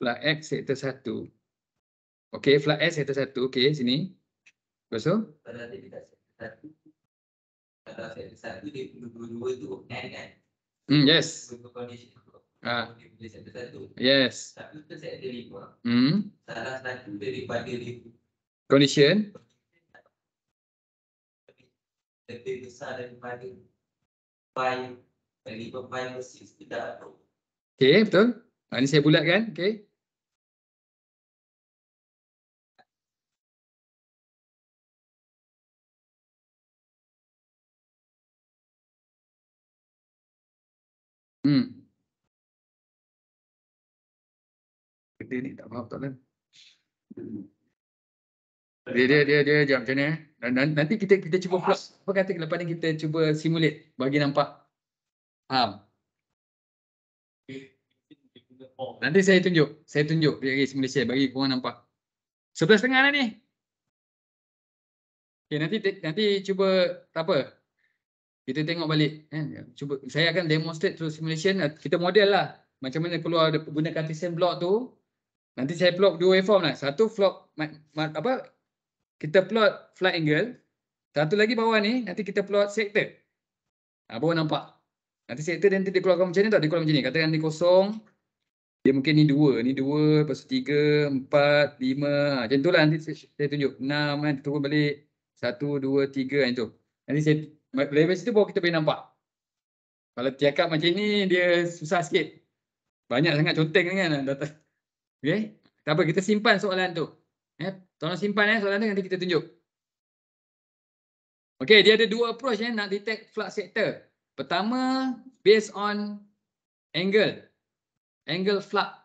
Flat X sektor satu. Okay, flat S sektor satu. Okay, sini. Lepas tu? Kalau sektor satu. Kalau sektor satu dia dua-dua tu. Kan kan? Mm, yes. Ah. ah. Yes. Tapi Hmm. Condition? Okay, betul. Ini ah, saya bulatkan. Okay. Hmm. Benda ni tak faham tak lah. Dia dia dia dia jap macam ni eh. Nanti kita kita cuba pula. Apa kata lepas ni kita cuba simulate bagi nampak. Faham. Nanti saya tunjuk. Saya tunjuk dia bagi simulasi bagi korang nampak. Sebelah setengah lah ni. Okay, nanti nanti cuba tak apa kita tengok balik kan eh? cuba saya akan demonstrate through simulation kita model lah macam mana keluar guna cartesian block tu nanti saya plot dua waveform lah satu plot apa kita plot flat angle satu lagi bawah ni nanti kita plot sector ha, ah, baru nampak nanti sector nanti dia keluar macam ni tak dia keluar macam ni katakan ni kosong dia mungkin ni dua ni dua lepas tu tiga empat lima ah, macam tu lah nanti saya, saya tunjuk enam kan turun balik satu dua tiga macam tu nanti saya Lepas itu baru kita boleh nampak. Kalau tiakap macam ni dia susah sikit. Banyak sangat conteng ni kan. Okay. Tak apa kita simpan soalan tu. Eh, tolong simpan eh, soalan tu nanti kita tunjuk. Okay dia ada dua approach eh, nak detect flux sector. Pertama based on angle. Angle flux.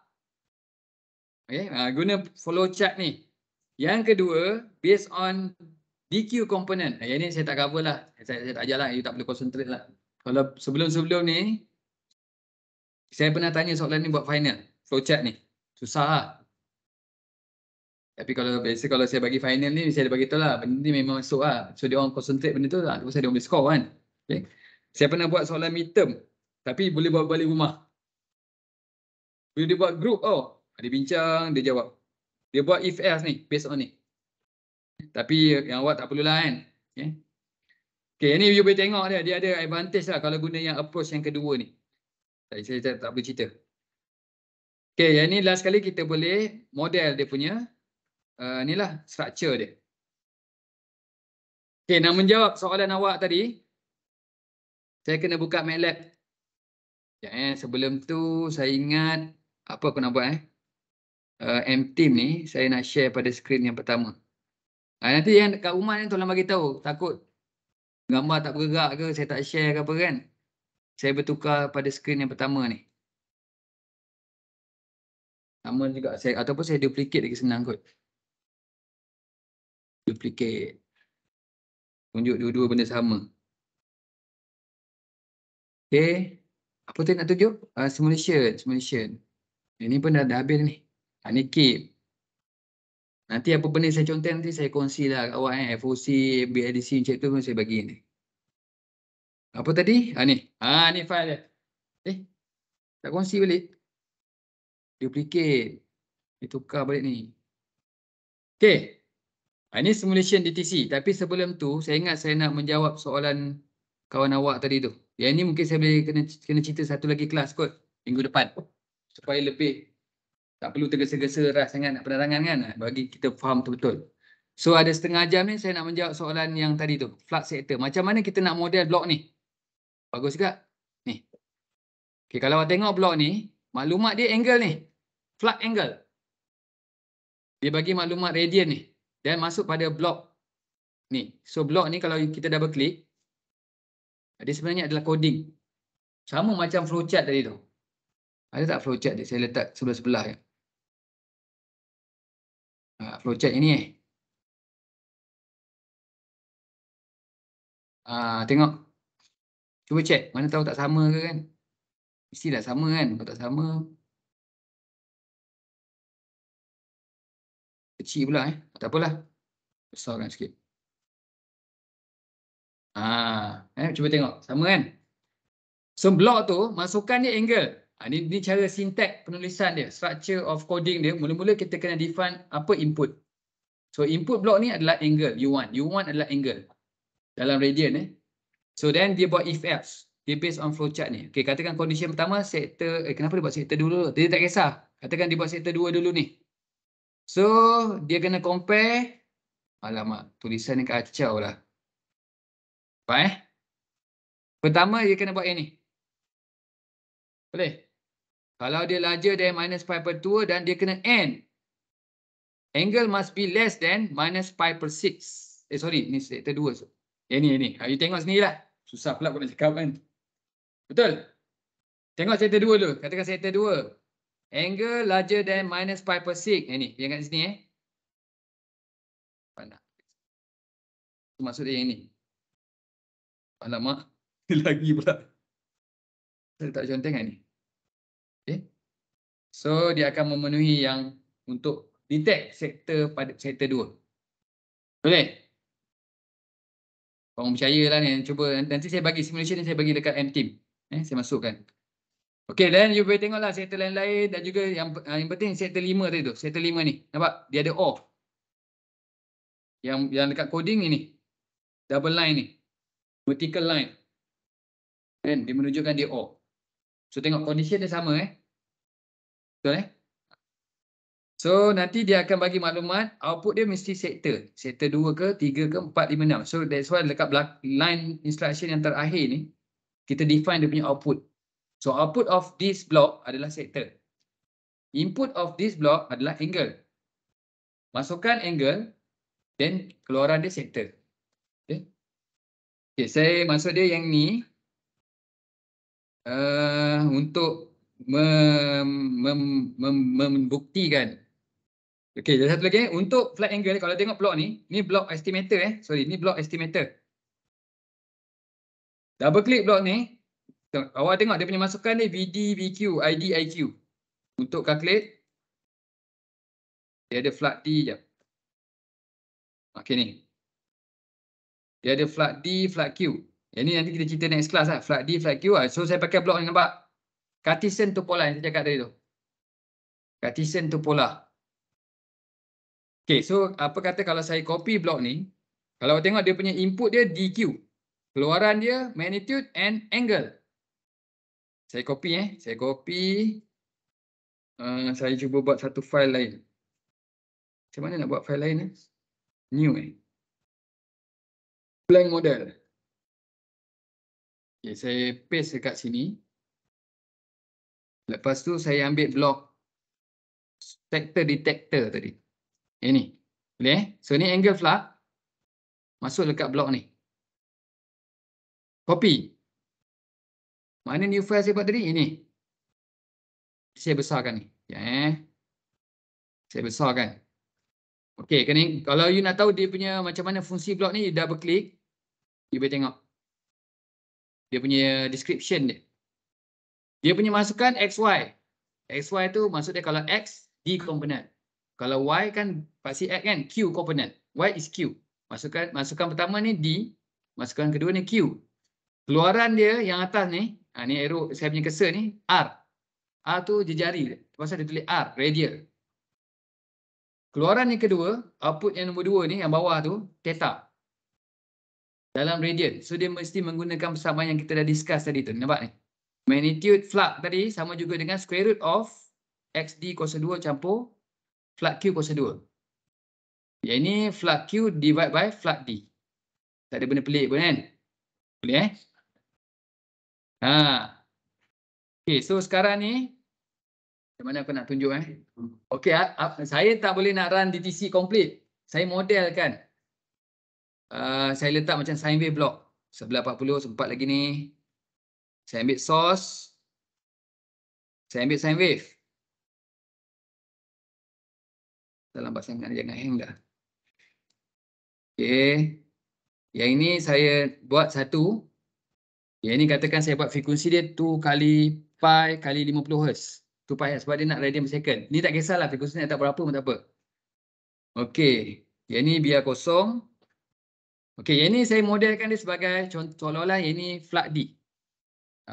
Okay, ha, guna follow chart ni. Yang kedua based on DQ component. Yang ini saya tak cover lah. Saya, saya tak ajar lah. You tak perlu concentrate lah. Kalau sebelum-sebelum ni, saya pernah tanya soalan ni buat final. flow chat ni. Susah lah. Tapi kalau biasa kalau saya bagi final ni, saya dah beritahu lah. Benda ni memang masuk lah. So, dia orang concentrate benda tu lah. Lepas dia orang boleh score kan. Okay. Saya pernah buat soalan midterm. Tapi boleh bawa balik rumah. Bila dia buat group, oh. Dia bincang, dia jawab. Dia buat if else ni, based on ni. Tapi yang awak tak perlulah kan. Okay. Ya. Okay, ini you boleh tengok dia. Dia ada advantage lah kalau guna yang approach yang kedua ni. Tak, saya tak, tak boleh cerita. Okay, yang ni last kali kita boleh model dia punya. Uh, inilah structure dia. Okay, nak menjawab soalan awak tadi. Saya kena buka MATLAB. Ya, eh, sebelum tu saya ingat apa aku nak buat eh. Uh, M-Team ni saya nak share pada skrin yang pertama. Ha, nanti yang kat rumah ni tolong bagi tahu. Takut gambar tak bergerak ke, saya tak share ke apa kan. Saya bertukar pada skrin yang pertama ni. Sama juga saya, ataupun saya duplicate lagi senang kot. Duplicate. Tunjuk dua-dua benda sama. Okay. Apa tu nak tunjuk? Uh, simulation. Simulation. Ini pun dah, dah habis ni. Ini ah, keep. Nanti apa benda saya contoh nanti saya kongsi lah kat awak eh. FOC, BIDC macam tu saya bagi ni. Apa tadi? Ha ni. Ha ni file dia. Eh. Tak kongsi balik. Duplicate. Dia tukar balik ni. Okay. Ha, ah, ini simulation DTC. Tapi sebelum tu saya ingat saya nak menjawab soalan kawan awak tadi tu. Yang ni mungkin saya boleh kena, kena cerita satu lagi kelas kot. Minggu depan. Supaya lebih tak perlu tergesa-gesa ras sangat nak penerangan kan bagi kita faham betul-betul. So ada setengah jam ni saya nak menjawab soalan yang tadi tu. Flux sector. Macam mana kita nak model blok ni? Bagus juga. Ni. Okay, kalau awak tengok blok ni, maklumat dia angle ni. Flux angle. Dia bagi maklumat radian ni. Dan masuk pada blok ni. So blok ni kalau kita double click, dia sebenarnya adalah coding. Sama macam flowchart tadi tu. Ada tak flowchart dia? Saya letak sebelah-sebelah. ya flowchart ah, ini. Uh, tengok. Cuba check. Mana tahu tak sama ke kan? Mesti dah sama kan? Kalau tak sama. Kecil pula eh. Tak apalah. Besarkan sikit. Ah, eh, cuba tengok. Sama kan? So, block tu, masukkan dia angle. Ini, ha, ni cara sintak penulisan dia, structure of coding dia. Mula-mula kita kena define apa input. So input block ni adalah angle, U1. U1 adalah angle dalam radian. Eh. So then dia buat if else. Dia based on flowchart ni. Okay, katakan condition pertama, sector, eh, kenapa dia buat sector dulu? Dia tak kisah. Katakan dia buat sector 2 dulu ni. So dia kena compare. Alamak, tulisan ni kacau lah. Baik. eh? Pertama dia kena buat yang ni. Boleh? Kalau dia larger than minus pi per 2 dan dia kena n. Angle must be less than minus pi per 6. Eh sorry, ni sektor 2. So. Yang eh, ni, yang ni. Ah, you tengok sini lah. Susah pula aku nak cakap kan. Betul? Tengok sektor 2 dulu. Katakan sektor 2. Angle larger than minus pi per 6. Yang eh, ni, yang kat sini eh. Maksud dia yang ni. Alamak. Lagi pula. Saya tak conteng kan ni. So dia akan memenuhi yang untuk detect sektor pada sektor 2. Okey. Korang percaya lah ni. Cuba nanti saya bagi simulation ni saya bagi dekat M team. Eh, saya masukkan. Okay then you boleh tengok lah sektor lain-lain dan juga yang, ah, yang penting sektor 5 tadi tu. Sektor 5 ni. Nampak? Dia ada off. Yang yang dekat coding ni. Double line ni. Vertical line. Kan? Dia menunjukkan dia off. So tengok condition dia sama eh. Betul eh? So nanti dia akan bagi maklumat output dia mesti sektor. Sektor 2 ke, 3 ke, 4, 5, 6. So that's why dekat line instruction yang terakhir ni, kita define dia punya output. So output of this block adalah sektor. Input of this block adalah angle. Masukkan angle, then keluaran dia sektor. Okay. okay, saya maksud dia yang ni, uh, untuk mem, mem, mem, membuktikan. Okey, jadi satu lagi eh. untuk flat angle eh. kalau tengok blok ni, ni blok estimator eh. Sorry, ni blok estimator. Double click blok ni, awak tengok dia punya masukan ni VD, VQ, ID, IQ. Untuk calculate dia ada flat D jap. Okey ni. Dia ada flat D, flat Q. Yang ni nanti kita cerita next class lah. Flat D, flat Q lah. So saya pakai blok ni nampak. Cartesian tu pola yang saya cakap tadi tu. Cartesian tu pola. Okay, so apa kata kalau saya copy blok ni, kalau awak tengok dia punya input dia DQ. Keluaran dia magnitude and angle. Saya copy eh, saya copy. Uh, saya cuba buat satu file lain. Macam mana nak buat file lain eh? New eh. Blank model. Okay, saya paste dekat sini. Lepas tu saya ambil blok sector detector tadi. Yang ni. Boleh eh? So ni angle flat. Masuk dekat blok ni. Copy. Mana new file saya buat tadi? Ini. Saya besarkan ni. Ya eh. Saya besarkan. Okay. Kena, kalau you nak tahu dia punya macam mana fungsi blok ni. You double click. You boleh tengok. Dia punya description dia. Dia punya masukan x y x y tu maksud kalau X, D component. Kalau Y kan pasti X kan Q component. Y is Q. Masukan masukan pertama ni D. Masukan kedua ni Q. Keluaran dia yang atas ni. Ha, ni arrow saya punya cursor ni. R. R tu jejari. Pasal dia tulis R. Radial. Keluaran yang kedua. Output yang nombor dua ni. Yang bawah tu. Theta. Dalam radian. So dia mesti menggunakan persamaan yang kita dah discuss tadi tu. Nampak ni magnitude flux tadi sama juga dengan square root of xd kuasa 2 campur flux q kuasa 2. Yang ini flux q divide by flux d. Tak ada benda pelik pun kan? Boleh eh? Ha. Okay, so sekarang ni macam mana aku nak tunjuk eh? Okay, uh, ah, uh, ah, saya tak boleh nak run DTC complete. Saya modelkan. Uh, saya letak macam sine wave block. Sebelah 40, sempat lagi ni. Saya ambil source. Saya ambil sine wave. Dalam bahasa yang jangan hang dah. Okay. Yang ini saya buat satu. Yang ini katakan saya buat frekuensi dia 2 kali pi kali 50 Hz. 2 pi sebab dia nak radian per second. Ni tak kisahlah frekuensi ni tak berapa pun tak apa. Okay. Yang ini biar kosong. Okay. Yang ini saya modelkan dia sebagai contoh. Seolah-olah yang ini flat D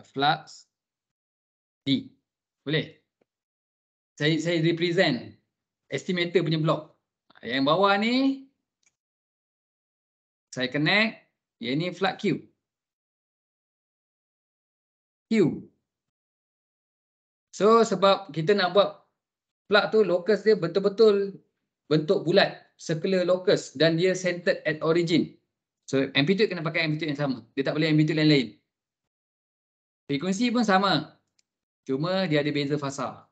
flux D. Boleh? Saya saya represent estimator punya blok. Ha, yang bawah ni saya connect. ya ni flux Q. Q. So sebab kita nak buat flux tu locus dia betul-betul bentuk bulat. Circular locus dan dia centered at origin. So amplitude kena pakai amplitude yang sama. Dia tak boleh amplitude lain-lain. Frekuensi pun sama. Cuma dia ada beza fasa.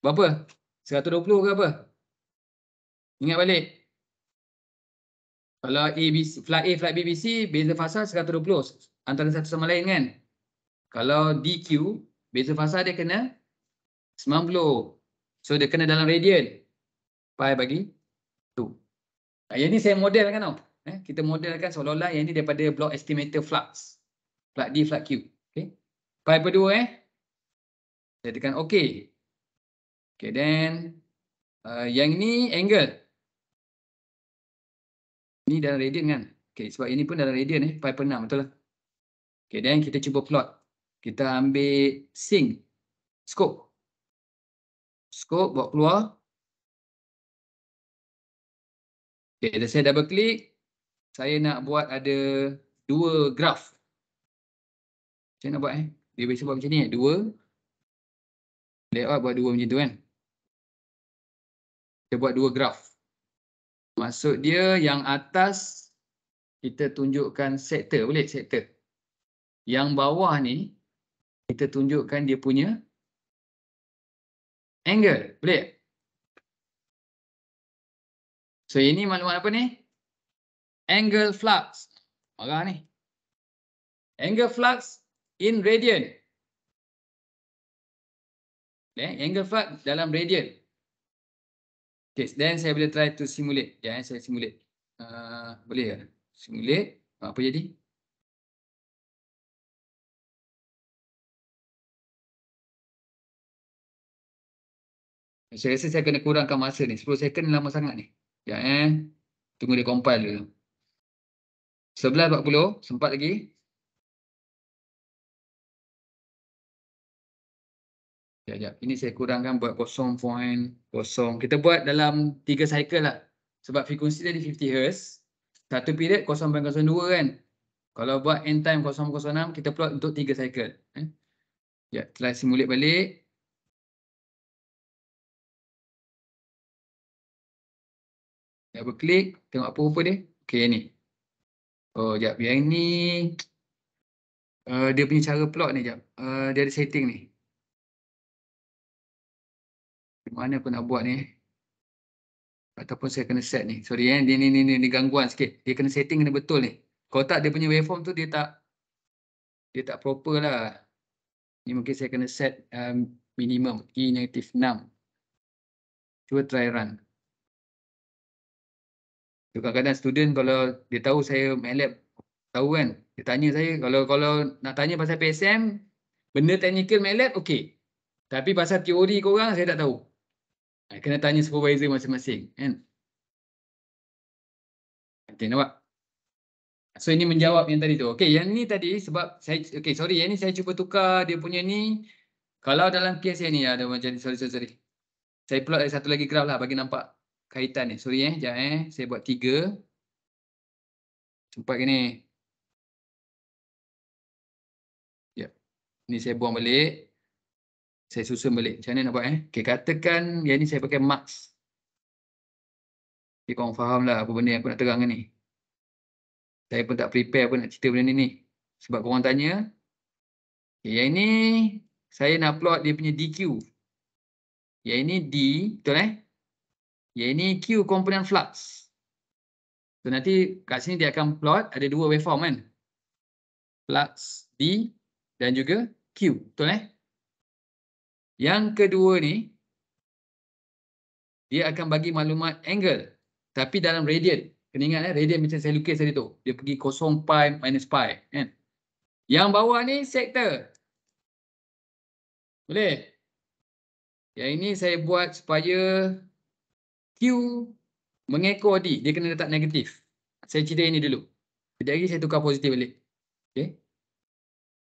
Berapa? 120 ke apa? Ingat balik. Kalau B C, flight A, flight B, B, C, beza fasa 120. Antara satu sama lain kan? Kalau DQ, beza fasa dia kena 90. So dia kena dalam radian. Pi bagi 2. Yang ni saya modelkan tau. Eh, kita modelkan seolah-olah yang ni daripada block estimator flux. Flux D, flux Q. Okay. Pi per 2 eh. Saya tekan OK. Okay then. Uh, yang ni angle. Ni dalam radian kan. Okay sebab ini pun dalam radian eh. Pi per 6 betul lah. Okay then kita cuba plot. Kita ambil sync. Scope. Scope buat keluar. Okay saya double click. Saya nak buat ada dua graph. Macam nak buat eh? Dia biasa buat macam ni eh. Dua. Layout lah, buat dua macam tu kan. Kita buat dua graf. Maksud dia yang atas kita tunjukkan sektor boleh sektor. Yang bawah ni kita tunjukkan dia punya angle boleh. So ini maklumat apa ni? Angle flux. Marah ni. Angle flux in radian. Eh, angle flat dalam radian. Okay, then saya boleh try to simulate. Ya, eh, saya simulate. Uh, boleh ke? Simulate. Apa jadi? Saya rasa saya kena kurangkan masa ni. 10 second lama sangat ni. Ya, eh. Tunggu dia compile dulu. 11.40. Sempat lagi. Sekejap, sekejap. Ini saya kurangkan buat 0.0. Kita buat dalam 3 cycle lah. Sebab frekuensi dia di 50 Hz. Satu period 0.02 kan. Kalau buat end time 0.06, kita plot untuk 3 cycle. Eh? Ya, try simulate balik. Double click, tengok apa-apa dia. Okey, ni. Oh, jap. Yang ni, uh, dia punya cara plot ni, jap. Uh, eh, dia ada setting ni mana aku nak buat ni ataupun saya kena set ni sorry eh dia ni ni ni, ni gangguan sikit dia kena setting kena betul ni kalau tak dia punya waveform tu dia tak dia tak proper lah ni mungkin saya kena set um, minimum E negative 6 cuba try run kadang-kadang student kalau dia tahu saya MATLAB tahu kan dia tanya saya kalau kalau nak tanya pasal PSM benda technical MATLAB okey tapi pasal teori kau korang saya tak tahu Kena tanya supervisor masing-masing kan. Okay, nampak? So ini menjawab yang tadi tu. Okay, yang ni tadi sebab saya, okay sorry, yang ni saya cuba tukar dia punya ni. Kalau dalam kes yang ni ada macam sorry, sorry, sorry. Saya plot ada satu lagi graf lah bagi nampak kaitan ni. Sorry eh, sekejap eh. Saya buat tiga. Sempat gini. Ya, yep. ni saya buang balik saya susun balik. Macam mana nak buat eh? Okay, katakan yang ni saya pakai max. Okay, korang faham lah apa benda yang aku nak terang ni. Saya pun tak prepare apa nak cerita benda ni ni. Sebab korang tanya. Okay, yang ni saya nak plot dia punya DQ. Yang ini D, betul eh? Yang ini Q, komponen flux. So nanti kat sini dia akan plot ada dua waveform kan? Flux D dan juga Q, betul eh? Yang kedua ni, dia akan bagi maklumat angle. Tapi dalam radian. Kena ingat eh, radian macam saya lukis tadi tu. Dia pergi kosong pi minus pi. Kan? Yang bawah ni sektor. Boleh? Yang ini saya buat supaya Q mengekor D. Dia kena letak negatif. Saya cerita ini dulu. Sekejap lagi saya tukar positif balik. Okay.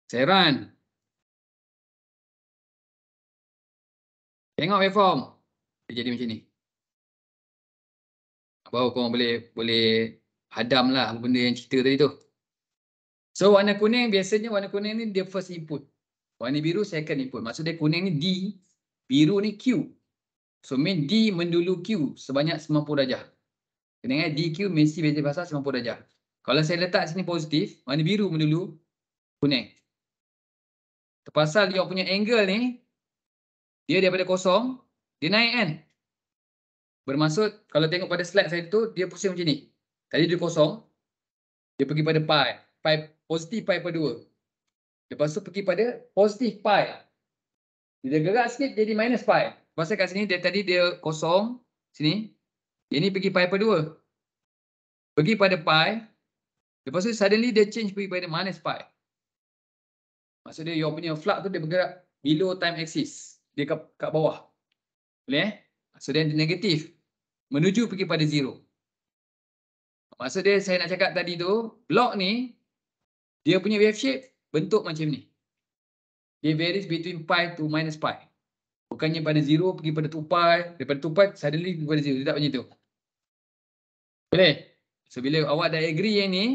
Saya run. Tengok waveform. Dia jadi macam ni. Baru korang boleh boleh hadam lah benda yang cerita tadi tu. So warna kuning biasanya warna kuning ni dia first input. Warna biru second input. Maksudnya kuning ni D. Biru ni Q. So mean D mendulu Q sebanyak 90 darjah. Kena ingat DQ mesti beza pasal 90 darjah. Kalau saya letak sini positif, warna biru mendulu kuning. Terpasal dia punya angle ni dia daripada kosong, dia naik kan. Bermaksud kalau tengok pada slide saya tu, dia pusing macam ni. Tadi dia kosong, dia pergi pada pi. pi positif pi per dua, Lepas tu pergi pada positif pi. Dia gerak sikit jadi minus pi. Lepas kat sini dia tadi dia kosong, sini. Dia ni pergi pi per dua, Pergi pada pi. Lepas tu suddenly dia change pergi pada minus pi. Maksudnya your punya flux tu dia bergerak below time axis dia kat, kat bawah. Boleh? Eh? So then dia negatif. Menuju pergi pada zero. Maksud dia saya nak cakap tadi tu, blok ni, dia punya wave shape bentuk macam ni. Dia varies between pi to minus pi. Bukannya pada zero pergi pada 2 pi, daripada 2 pi suddenly pergi pada zero. Dia tak macam tu. Boleh? So bila awak dah agree yang ni,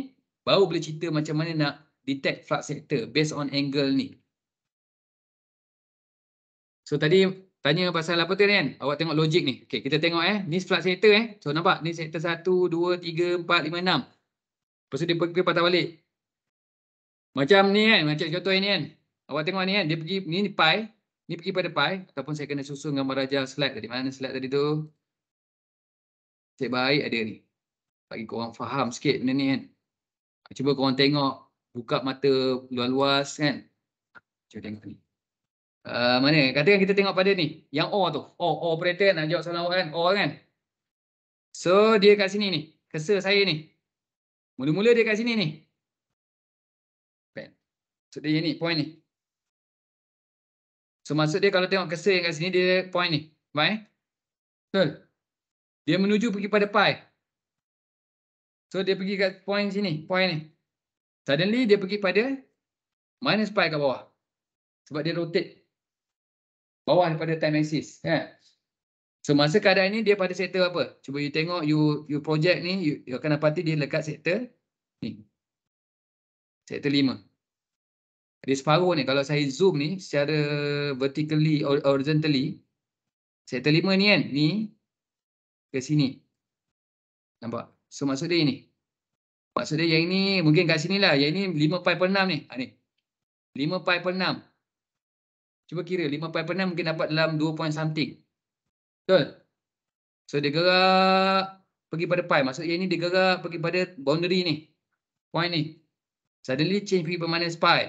baru boleh cerita macam mana nak detect flux sector based on angle ni. So tadi tanya pasal apa tu kan? Awak tengok logik ni. Okay, kita tengok eh. Ni flat sector eh. So nampak? Ni sector 1, 2, 3, 4, 5, 6. Lepas tu dia pergi patah balik. Macam ni kan? Macam contoh ni kan? Awak tengok ni kan? Dia pergi, ni ni pi. Ni pergi pada pi. Ataupun saya kena susun gambar rajah slide tadi. Mana slide tadi tu? Sikit baik ada ni. Bagi korang faham sikit benda ni kan? Cuba korang tengok. Buka mata luas-luas kan? Cuba tengok ni. Uh, mana? Katakan kita tengok pada ni. Yang O tu. Oh, o, o operator nak jawab soalan awak kan? O kan? So dia kat sini ni. Kesa saya ni. Mula-mula dia kat sini ni. So dia ni point ni. So maksud dia kalau tengok kesa yang kat sini dia point ni. Baik? So eh? Dia menuju pergi pada pi. So dia pergi kat point sini. Point ni. Suddenly dia pergi pada minus pi kat bawah. Sebab dia rotate bawah daripada time axis kan so masa keadaan ni dia pada sektor apa cuba you tengok you you project ni you, you akan dapati dia dekat sektor ni sektor 5 jadi separuh ni kalau saya zoom ni secara vertically or horizontally sektor 5 ni kan ni ke sini nampak so maksud dia ni maksud dia yang ni mungkin kat lah. yang ni 5 pi per 6 ni ha ni 5 Cuba kira 5.6 mungkin dapat dalam 2 point something. Betul? So dia gerak pergi pada pi. Maksudnya ini dia gerak pergi pada boundary ni. Point ni. Suddenly change pergi pada pi.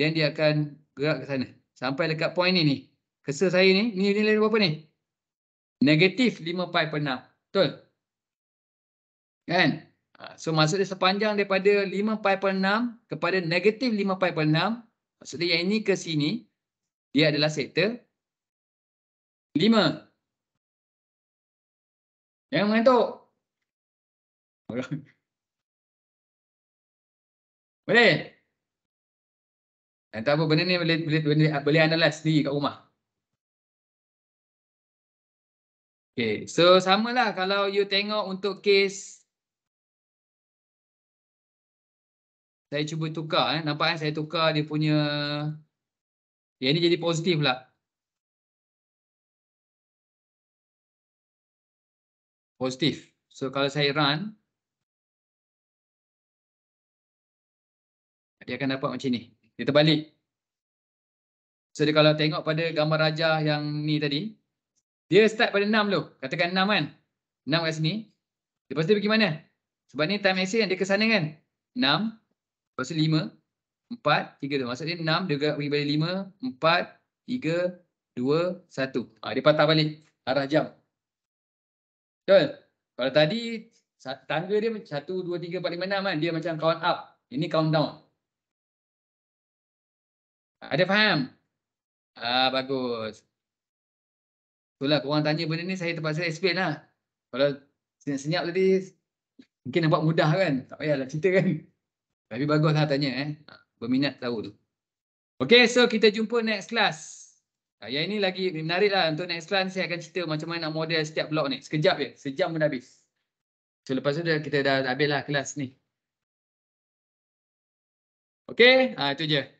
Then dia akan gerak ke sana. Sampai dekat point ni ni. Kesel saya ni. Ni nilai berapa ni? Negatif pi per 5.6. Betul? Kan? Ha, so maksudnya sepanjang daripada pi per 5.6 kepada negatif pi per 5.6. Maksudnya yang ini ke sini. Dia adalah sektor 5. Jangan mengantuk. Boleh? Entah apa benda ni boleh, boleh, boleh, boleh analis sendiri kat rumah. Okay, so samalah kalau you tengok untuk kes. Saya cuba tukar eh. Nampak kan saya tukar dia punya yang ini jadi positif pula. Positif. So kalau saya run. Dia akan dapat macam ni. Dia terbalik. So dia kalau tengok pada gambar raja yang ni tadi. Dia start pada 6 tu. Katakan 6 kan. 6 kat sini. Lepas tu dia pergi mana? Sebab ni time exit yang dia ke sana kan. 6. Lepas tu 5. Empat, tiga, tu. Maksudnya 6, dia gerak pergi balik 5, 4, 3, 2, 1. Ha, dia patah balik arah jam. Betul? Kalau tadi tangga dia satu, dua, tiga, empat, lima, enam. kan. Dia macam count up. Ini count down. Ada ah, faham? Ah bagus. Itulah korang tanya benda ni saya terpaksa explain lah. Kalau senyap-senyap tadi mungkin nampak mudah kan. Tak payahlah cerita kan. Tapi baguslah tanya eh berminat tahu tu. Okay, so kita jumpa next class. Uh, yang ini lagi menarik lah untuk next class. Saya akan cerita macam mana nak model setiap blok ni. Sekejap je, sejam pun habis. So, lepas tu dah, kita dah habis lah kelas ni. Okay, uh, itu je.